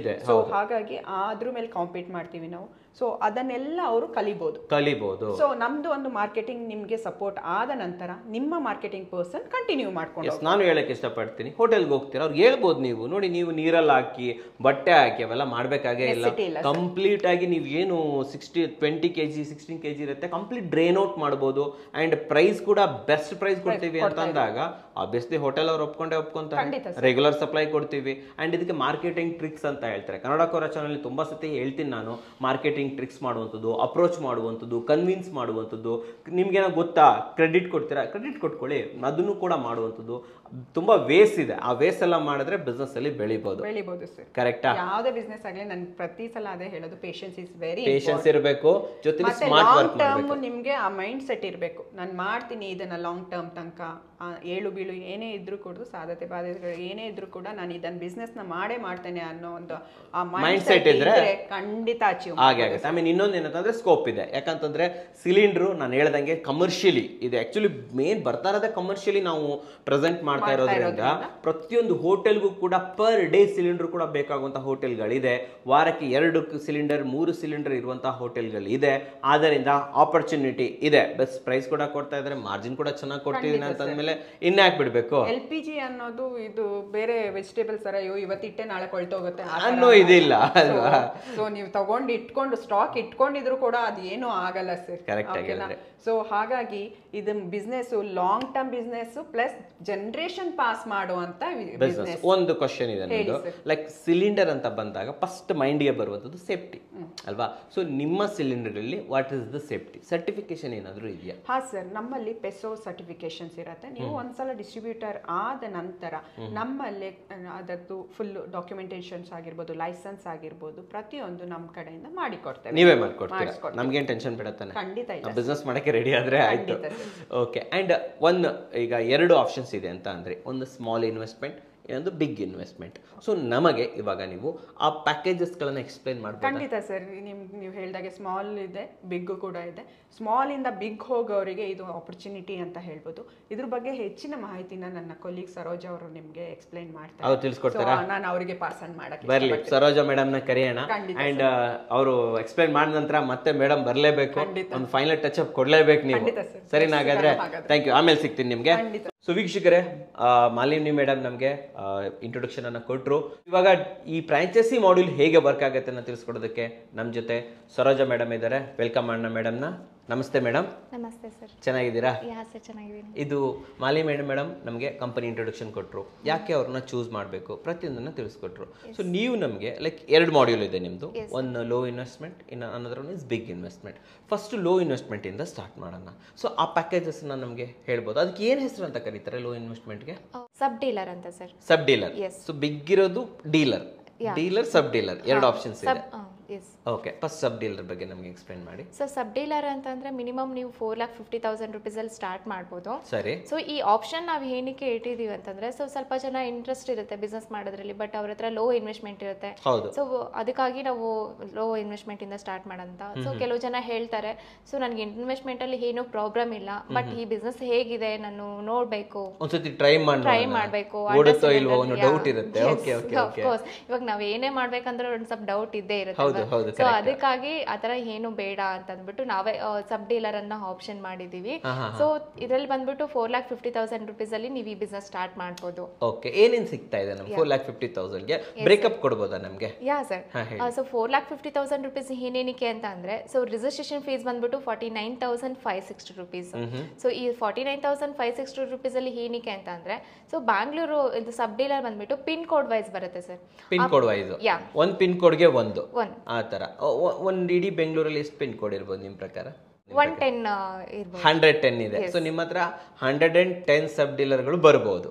ಇದೆ ಸೊ ಹಾಗಾಗಿ ಅದ್ರ ಮೇಲೆ ಕಾಂಪೀಟ್ ಮಾಡ್ತೀವಿ ನಾವು ಸೊ ಅದನ್ನೆಲ್ಲ ಅವರು ಕಲಿಬಹುದು ಕಲಿಬಹುದು ಸೊ ನಮ್ದು ಒಂದು ಮಾರ್ಕೆಟಿಂಗ್ ನಿಮ್ಗೆ ಸಪೋರ್ಟ್ ಆದ ನಂತರ ನಿಮ್ಮ ಮಾರ್ಕೆಟಿಂಗ್ ಪರ್ಸನ್ ಕಂಟಿನ್ಯೂ ಮಾಡ್ಕೊಂಡು ನಾನು ಹೇಳಕ್ ಇಷ್ಟಪಡ್ತೀನಿ ಹೋಟೆಲ್ಗೆ ಹೋಗ್ತೀರಾ ಅವ್ರು ಹೇಳ್ಬೋದು ನೀವು ನೋಡಿ ನೀವು ನೀರಲ್ಲಿ ಹಾಕಿ ಬಟ್ಟೆ ಹಾಕಿ ಅವೆಲ್ಲ ಮಾಡ್ಬೇಕಾಗೇ ಇಲ್ಲ ಕಂಪ್ಲೀಟ್ ಆಗಿ ನೀವು ಏನು sixty twenty K G sixteen K G ಇರುತ್ತೆ ಕಂಪ್ಲೀಟ್ ಡ್ರೈನ್ ಔಟ್ ಮಾಡ್ಬೋದು ಅಂಡ್ ಪ್ರೈಸ್ ಕೂಡ ಬೆಸ್ಟ್ ಪ್ರೈಸ್ ಕೊಡ್ತೀವಿ ಅಂತ ಅಂದಾಗ ಆಬ್ವಿಯಸ್ಲಿ ಹೋಟೆಲ್ ಅವ್ರು ಒಪ್ಕೊಂಡೆ ಒಪ್ಕೊಂತಾರೆ ರೆಗ್ಯುಲರ್ ಸಪ್ಲೈ ಕೊಡ್ತೀವಿ ಆ್ಯಂಡ್ ಇದಕ್ಕೆ ಮಾರ್ಕೆಟಿಂಗ್ ಟ್ರಿಕ್ಸ್ ಅಂತ ಹೇಳ್ತಾರೆ ಕನ್ನಡ ಕೋರ ಚಾನಲ್ ತುಂಬ ಸತಿ ಹೇಳ್ತೀನಿ ನಾನು ಮಾರ್ಕೆಟಿಂಗ್ ಟ್ರಿಕ್ಸ್ ಮಾಡುವಂಥದ್ದು ಅಪ್ರೋಚ್ ಮಾಡುವಂಥದ್ದು ಕನ್ವಿನ್ಸ್ ಮಾಡುವಂಥದ್ದು ನಿಮ್ಗೇನೋ ಗೊತ್ತಾ ಕ್ರೆಡಿಟ್ ಕೊಡ್ತೀರಾ ಕ್ರೆಡಿಟ್ ಕೊಟ್ಕೊಳ್ಳಿ ಅದನ್ನು ಕೂಡ ಮಾಡುವಂಥದ್ದು ತುಂಬ ವೇಸ್ ಇದೆ ಆ ವೇಸ್ ಎಲ್ಲ ಮಾಡಿದ್ರೆ ಬಿಸ್ನೆಸ್ ಅಲ್ಲಿ ಬೆಳಿಬಹುದು ಕರೆಕ್ಟಾ ಯಾವುದೇ ಬಿಸ್ನೆಸ್ ಆಗಲಿ ನನ್ ಪ್ರತಿ ಸಲ ಅದೇ ಹೇಳೋದು ಪೇಷನ್ಸ್ ಇಸ್ ವೆರಿ ಪೇಷನ್ಸ್ ಇರಬೇಕು ಜೊತೆಗೆ ಸ್ಮಾರ್ಟ್ ವರ್ಕ್ ನಿಮಗೆ ಆ ಮೈಂಡ್ ಸೆಟ್ ಇರಬೇಕು ನಾನು ಮಾಡ್ತೀನಿ ಇದನ್ನ ಲಾಂಗ್ ಟರ್ಮ್ ತನಕ ಏಳು ಬೀಳು ಏನೇ ಇದ್ರೂ ಕೂಡ ಸಾಧ್ಯತೆ ಬಾಧ್ಯತೆಗಳು ಏನೇ ಇದ್ರೂ ಕೂಡ ನಾನು ಇದನ್ನ ಬಿಸ್ನೆಸ್ ನ ಮಾಡೇ ಮಾಡ್ತೇನೆ ಅನ್ನೋ ಒಂದು ಮೈಂಡ್ ಸೆಟ್ ಇದ್ರೆ ಖಂಡಿತ ಅಚೀವ್ ಹಾಗೆ ಆಗುತ್ತೆ ಆಮೇಲೆ ಇನ್ನೊಂದು ಏನಂತಂದ್ರೆ ಸ್ಕೋಪ್ ಇದೆ ಯಾಕಂತಂದ್ರೆ ಸಿಲಿಂಡ್ರು ನಾನು ಹೇಳ್ದಂಗೆ ಕಮರ್ಷಿಯಲಿ ಇದು ಆಕ್ಚುಲಿ ಮೇನ್ ಬರ್ತಾ ಇರೋದೇ ಕಮರ್ಷಿಯಲಿ ನಾವು ಪ್ರೆಸೆಂಟ್ ಮಾಡ್ತಾ ಇರೋದ್ರಿಂದ ಪ್ರತಿಯೊಂದು ಹೋಟೆಲ್ಗೂ ಕೂಡ ಪರ್ ಡೇ ಸಿಲಿಂಡರ್ ಕೂಡ ಬೇಕಾಗುವಂತಹ ಹೋಟೆಲ್ಗಳಿದೆ ವಾರಕ್ಕೆ ಎರಡು ಸಿಲಿಂಡರ್ ಮೂರು ಸಿಲಿಂಡರ್ ಇರುವಂತಹ ಇದೆ ಆದ್ದರಿಂದ ಆಪರ್ಚುನಿಟಿ ಇದೆ ಬೆಸ್ಟ್ ಪ್ರೈಸ್ ಕೂಡ ಕೊಡ್ತಾ ಇದ್ದಾರೆ ಮಾರ್ಜಿನ್ ಕೂಡ ಚೆನ್ನಾಗಿ ಕೊಡ್ತಿದ್ದೀನಿ ಅಂದ್ಮೇಲೆ ಇನ್ಯಾಕ್ ಬಿಡಬೇಕು ಎಲ್ ಪಿ ಜಿ ಅನ್ನೋದು ಇದು ಬೇರೆ ವೆಜಿಟೇಬಲ್ ತರ ಅಯ್ಯೋ ಇವತ್ತಿಟ್ಟೆ ನಾಳೆ ಹೋಗುತ್ತೆ ಅನ್ನೋ ಇದಿಲ್ಲ ಅಲ್ವಾ ಸೊ ನೀವು ತಗೊಂಡು ಇಟ್ಕೊಂಡು ಸ್ಟಾಕ್ ಇಟ್ಕೊಂಡಿದ್ರು ಕೂಡ ಅದು ಏನೂ ಆಗಲ್ಲ ಸರ್ ಕರೆಕ್ಟ್ ಸೊ ಹಾಗಾಗಿ ಇದು business long term business plus generation pass ಮಾಡುವಂತ ಬಿಸ್ನೆಸ್ ಒಂದು ಕ್ವಶನ್ ಇದೆ ಲೈಕ್ ಸಿಲಿಂಡರ್ ಅಂತ ಬಂದಾಗ ಫಸ್ಟ್ ಮೈಂಡ್ ಮೈಂಡ್ಗೆ ಬರುವಂಥದ್ದು ಸೇಫ್ಟಿ ಅಲ್ವಾ ಸೊ ನಿಮ್ಮ ಸಿಲಿಂಡರ್ ಅಲ್ಲಿ what is the safety certification ಏನಾದರೂ ಇದೆಯಾ ಹಾ ಸರ್ ನಮ್ಮಲ್ಲಿ ಪೆಸೋ ಸರ್ಟಿಫಿಕೇಶನ್ಸ್ ಇರುತ್ತೆ ನೀವು ಒಂದ್ಸಲ ಡಿಸ್ಟ್ರಿಬ್ಯೂಟರ್ ಆದ ನಂತರ ನಮ್ಮಲ್ಲಿ ಅದರದ್ದು ಫುಲ್ ಡಾಕ್ಯುಮೆಂಟೇಶನ್ಸ್ ಆಗಿರ್ಬೋದು ಲೈಸೆನ್ಸ್ ಆಗಿರ್ಬೋದು ಪ್ರತಿಯೊಂದು ನಮ್ಮ ಕಡೆಯಿಂದ ಮಾಡಿಕೊಡ್ತೇವೆ ನೀವೇ ನಮ್ಗೆ ನಮ್ಗೇನು ಟೆನ್ಷನ್ ಬೇಡ ಖಂಡಿತ ಇಲ್ಲ ಬಿಸ್ನೆಸ್ ಮಾಡಕ್ಕೆ ರೆಡಿ ಆದ್ರೆ ಆಯ್ತು ಓಕೆ ಆ್ಯಂಡ್ ಒಂದು ಈಗ ಎರಡು ಆಪ್ಷನ್ಸ್ ಇದೆ ಅಂತ ಅಂದ್ರೆ ಒಂದು ಸ್ಮಾಲ್ ಇನ್ವೆಸ್ಟ್ಮೆಂಟ್ ಒಂದು ಬಿಗ್ ಇನ್ವೆಸ್ಟ್ಮೆಂಟ್ ಸೊ ನಮಗೆ ಇವಾಗ ನೀವು ಆ ಪ್ಯಾಕೇಜಸ್ಗಳನ್ನು ಎಕ್ಸ್ಪ್ಲೈನ್ ಮಾಡ್ಬೋದು ಖಂಡಿತ ಸರ್ ನಿಮ್ ನೀವು ಹೇಳಿದಾಗೆ ಸ್ಮಾಲ್ ಇದೆ ಬಿಗ್ ಕೂಡ ಇದೆ ಸ್ಮಾಲಿಂದ ಬಿಗ್ ಹೋಗೋರಿಗೆ ಇದು ಆಪರ್ಚುನಿಟಿ ಅಂತ ಹೇಳ್ಬೋದು ಇದ್ರ ಬಗ್ಗೆ ಹೆಚ್ಚಿನ ಮಾಹಿತಿನ ನನ್ನ ಕೊಲೀಗ್ ಸರೋಜ ಅವರು ನಿಮಗೆ ಎಕ್ಸ್ಪ್ಲೈನ್ ಮಾಡ್ತಾರೆ ಅವ್ರು ತಿಳಿಸ್ಕೊಡ್ತಾರೆ ನಾನು ಅವರಿಗೆ ಪಾಸ್ ಆನ್ ಮಾಡಕ್ಕೆ ಬರಲಿ ಸರೋಜ ಮೇಡಮ್ನ ಕರೆಯೋಣ ಆ್ಯಂಡ್ ಅವರು ಎಕ್ಸ್ಪ್ಲೈನ್ ಮಾಡಿದ ನಂತರ ಮತ್ತೆ ಮೇಡಮ್ ಬರಲೇಬೇಕು ಒಂದು ಫೈನಲ್ ಟಚ್ ಅಪ್ ಕೊಡಲೇಬೇಕು ನೀವು ಸರಿ ಹಾಗಾದ್ರೆ ಥ್ಯಾಂಕ್ ಯು ಆಮೇಲೆ ಸಿಗ್ತೀನಿ ನಿಮಗೆ ಸೊ ವೀಕ್ಷಕರೇ ಮಾಲಿನಿ ಮೇಡಮ್ ನಮಗೆ ಅನ್ನು ಕೊಟ್ಟರು ಇವಾಗ ಈ ಫ್ರಾಂಚೈಸಿ ಮಾಡ್ಯೂಲ್ ಹೇಗೆ ವರ್ಕ್ ಆಗುತ್ತೆ ಅನ್ನೋ ತಿಳಿಸ್ಕೊಡೋದಕ್ಕೆ ನಮ್ಮ ಜೊತೆ ಸರೋಜ ಮೇಡಮ್ ಇದ್ದಾರೆ ವೆಲ್ಕಮ್ ಅಣ್ಣ ಮೇಡಮ್ನ ನಮಸ್ತೆ ಮೇಡಮ್ ನಮಸ್ತೆ ಸರ್ ಚೆನ್ನಾಗಿದ್ದೀರಾ ಚೆನ್ನಾಗಿದ್ದೀನಿ ಇದು ಮಾಲಿ ಮೇಡಮ್ ಮೇಡಮ್ ನಮಗೆ ಕಂಪನಿ ಇಂಟ್ರೊಡಕ್ಷನ್ ಕೊಟ್ಟರು ಯಾಕೆ ಅವ್ರನ್ನ ಚೂಸ್ ಮಾಡಬೇಕು ಪ್ರತಿಯೊಂದನ್ನು ತಿಳಿಸ್ಕೊಟ್ರು ಸೊ ನೀವು ನಮಗೆ ಲೈಕ್ ಎರಡು ಮಾಡ್ಯೂಲ್ ಇದೆ ನಿಮ್ಮದು ಒಂದು ಲೋ ಇನ್ವೆಸ್ಟ್ಮೆಂಟ್ ಇನ್ನು another one is big investment first low investment ಇಂದ ಸ್ಟಾರ್ಟ್ ಮಾಡೋಣ ಸೊ ಆ ಪ್ಯಾಕೇಜಸ್ ಪ್ಯಾಕೇಜಸ್ನ ನಮಗೆ ಹೇಳ್ಬೋದು ಅದಕ್ಕೆ ಏನು ಹೆಸರು ಅಂತ ಕರೀತಾರೆ ಲೋ ಇನ್ವೆಸ್ಟ್ಮೆಂಟ್ಗೆ ಸಬ್ ಡೀಲರ್ ಅಂತ sir sub dealer so big ಇರೋದು ಡೀಲರ್ ಡೀಲರ್ ಸಬ್ ಡೀಲರ್ ಎರಡು ಆಪ್ಷನ್ಸ್ ಇದೆ ಓಕೆ ಫಸ್ಟ್ ಸಬ್ ಡೀಲರ್ ಬಗ್ಗೆ ನಮಗೆ ಎಕ್ಸ್ಪ್ಲೈನ್ ಮಾಡಿ ಸರ್ ಸಬ್ ಡೀಲರ್ ಅಂತಂದ್ರೆ ಮಿನಿಮಮ್ ನೀವು ಫೋರ್ ಲ್ಯಾಕ್ ಫಿಫ್ಟಿ ತೌಸಂಡ್ ಅಲ್ಲಿ ಸ್ಟಾರ್ಟ್ ಮಾಡ್ಬೋದು ಸರಿ ಸೊ ಈ ಆಪ್ಷನ್ ನಾವು ಏನಕ್ಕೆ ಇಟ್ಟಿದ್ದೀವಿ ಅಂತಂದ್ರೆ ಸೊ ಸ್ವಲ್ಪ ಜನ ಇಂಟ್ರೆಸ್ಟ್ ಇರುತ್ತೆ ಬಿಸ್ನೆಸ್ ಮಾಡೋದ್ರಲ್ಲಿ ಬಟ್ ಅವ್ರ ಲೋ ಇನ್ವೆಸ್ಟ್ಮೆಂಟ್ ಇರುತ್ತೆ ಸೊ ಅದಕ್ಕಾಗಿ ನಾವು ಲೋ ಇನ್ವೆಸ್ಟ್ಮೆಂಟ್ ಇಂದ ಸ್ಟಾರ್ಟ್ ಮಾಡಂತ ಸೊ ಕೆಲವು ಜನ ಹೇಳ್ತಾರೆ ಸೊ ನನಗೆ ಇನ್ವೆಸ್ಟ್ಮೆಂಟ್ ಅಲ್ಲಿ ಏನೂ ಪ್ರಾಬ್ಲಮ್ ಇಲ್ಲ ಬಟ್ ಈ ಬಿಸ್ನೆಸ್ ಹೇಗಿದೆ ನಾನು ನೋಡ್ಬೇಕು ಒಂದ್ಸತಿ ಟ್ರೈ ಟ್ರೈ ಮಾಡಬೇಕು ಇವಾಗ ನಾವ್ ಏನೇ ಮಾಡ್ಬೇಕಂದ್ರೆ ಒಂದ್ ಸ್ವಲ್ಪ ಡೌಟ್ ಇದ್ದೇ ಇರುತ್ತೆ ಸೊ ಅದಕ್ಕಾಗಿ ಆತರ ಏನು ಬೇಡ ಅಂತ ಅಂದ್ಬಿಟ್ಟು ನಾವೇ ಸಬ್ ಡೀಲರ್ ಅನ್ನ ಆಪ್ಷನ್ ಮಾಡಿದೀವಿ ಸೊ ಇದ್ರಲ್ಲಿ ಬಂದ್ಬಿಟ್ಟು four lakh fifty thousand rupees ಅಲ್ಲಿ ನೀವು ಈ ಬಿಸ್ನೆಸ್ ಸ್ಟಾರ್ಟ್ ಮಾಡ್ಬೋದು ಓಕೆ ಏನೇನ್ ಸಿಗ್ತಾ ಇದೆ ನಮ್ಗೆ ಫೋರ್ ಲ್ಯಾಕ್ ಫಿಫ್ಟಿ ತೌಸಂಡ್ ಗೆ ಬ್ರೇಕಪ್ ಕೊಡಬಹುದಾ ನಮಗೆ yeah sir so four lakh fifty thousand rupees ಏನೇನಕ್ಕೆ ಅಂತ ಅಂದ್ರೆ ಸೊ ರಿಜಿಸ್ಟ್ರೇಷನ್ ಫೀಸ್ ಬಂದ್ಬಿಟ್ಟು forty nine thousand five sixty rupees so ಈ forty nine thousand five sixty rupees ಅಲ್ಲಿ ಏನಕ್ಕೆ ಅಂತ ಅಂದ್ರೆ ಸೊ ಬ್ಯಾಂಗ್ಳೂರು ಇದು ಸಬ್ ಡೀಲರ್ ಬಂದ್ಬಿಟ್ಟು ಪಿನ್ ಕೋಡ್ ವೈಸ್ ಬರುತ್ತೆ sir pin code wise yeah ಒಂದು ಪಿನ್ ಕೋಡ್ಗೆ ಒಂದು ಒಂದು ಆ ಥರ ಒಂದು ಇಡೀ ಬೆಂಗಳೂರಲ್ಲಿ ಎಷ್ಟು ಪಿನ್ ಕೋಡ್ ಇರ್ಬೋದು ನಿಮ್ಮ ಪ್ರಕಾರ ಒನ್ ಟೆನ್ ಹಂಡ್ರೆಡ್ ಟೆನ್ ಇದೆ ಸೊ ನಿಮ್ಮ ಹತ್ರ ಹಂಡ್ರೆಡ್ ಅಂಡ್ ಟೆನ್ ಸಬ್ ಡೀಲರ್ಗಳು ಬರಬಹುದು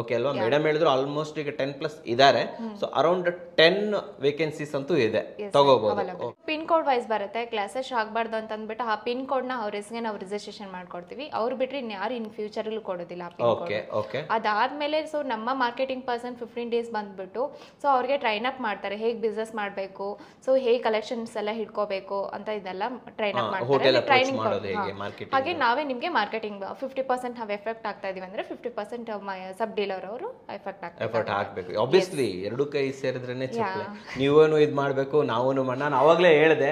ಓಕೆ ಅಲ್ವಾ ಮೇಡಮ್ ಹೇಳಿದ್ರು ಆಲ್ಮೋಸ್ಟ್ ಈಗ ಟೆನ್ ಪ್ಲಸ್ ಇದಾರೆ ಸೊ ಅರೌಂಡ್ ಟೆನ್ ವೇಕೆನ್ಸೀಸ್ ಅಂತೂ ಇದೆ ತಗೋಬಹುದು ಪಿನ್ ಕೋಡ್ ವೈಸ್ ಬರುತ್ತೆ ಕ್ಲಾಸಸ್ ಆಗಬಾರ್ದು ಅಂತ ಅಂದ್ಬಿಟ್ಟು ಆ ಪಿನ್ ಕೋಡ್ ನ ಅವ್ರ ಹೆಸರಿಗೆ ನಾವು ರಿಜಿಸ್ಟ್ರೇಷನ್ ಮಾಡ್ಕೊಡ್ತೀವಿ ಅವ್ರು ಬಿಟ್ರೆ ಇನ್ಯಾರು ಇನ್ ಫ್ಯೂಚರ್ ಕೊಡೋದಿಲ್ಲ ಓಕೆ ಓಕೆ ಅದಾದ್ಮೇಲೆ ಸೊ ನಮ್ಮ ಮಾರ್ಕೆಟಿಂಗ್ ಪರ್ಸನ್ ಫಿಫ್ಟೀನ್ ಡೇಸ್ ಬಂದ್ಬಿಟ್ಟು ಸೊ ಅವ್ರಿಗೆ ಟ್ರೈನ್ ಅಪ್ ಮಾಡ್ತಾರೆ ಹೇಗೆ ಬಿಸ್ನೆಸ್ ಮಾಡಬೇಕು ಸೊ ಹೇಗೆ ಕಲೆಕ್ಷನ್ಸ್ ಎಲ್ಲ ಹಿಡ್ಕೋಬೇಕು ಅಂತ ಇದೆಲ್ಲ ಟ್ರೈನ್ ಅಪ್ ಮಾಡ್ತಾರೆ ಟ್ರೈನಿಂಗ್ ಹಾಗೆ ನಾವೇ ನಿಮಗೆ ಮಾರ್ಕೆಟಿಂಗ್ ಫಿಫ್ಟಿ ಪರ್ಸೆಂಟ್ ನಾವು ಎಫೆಕ್ಟ್ ಆಗ್ತಾ ಇದೀವಿ ಅಂದ್ರೆ ಫಿಫ್ಟಿ ಪರ್ಸೆಂಟ್ ಸಬ್ ಡೀಲರ್ ಅವರು ಎಫೆಕ್ಟ್ ಆಗ್ತಾರೆ ಎಫರ್ಟ್ ಹಾಕ್ಬೇಕು ಆಬ್ವಿಯಸ್ಲಿ ಎರಡು ಕೈ ಸೇರಿದ್ರೇನೆ ಚಪ್ಪಲೆ ನೀವೇನು ಇದು ಮಾಡಬೇಕು ನಾವು ನಾನು ಅವಾಗಲೇ ಹೇಳಿದೆ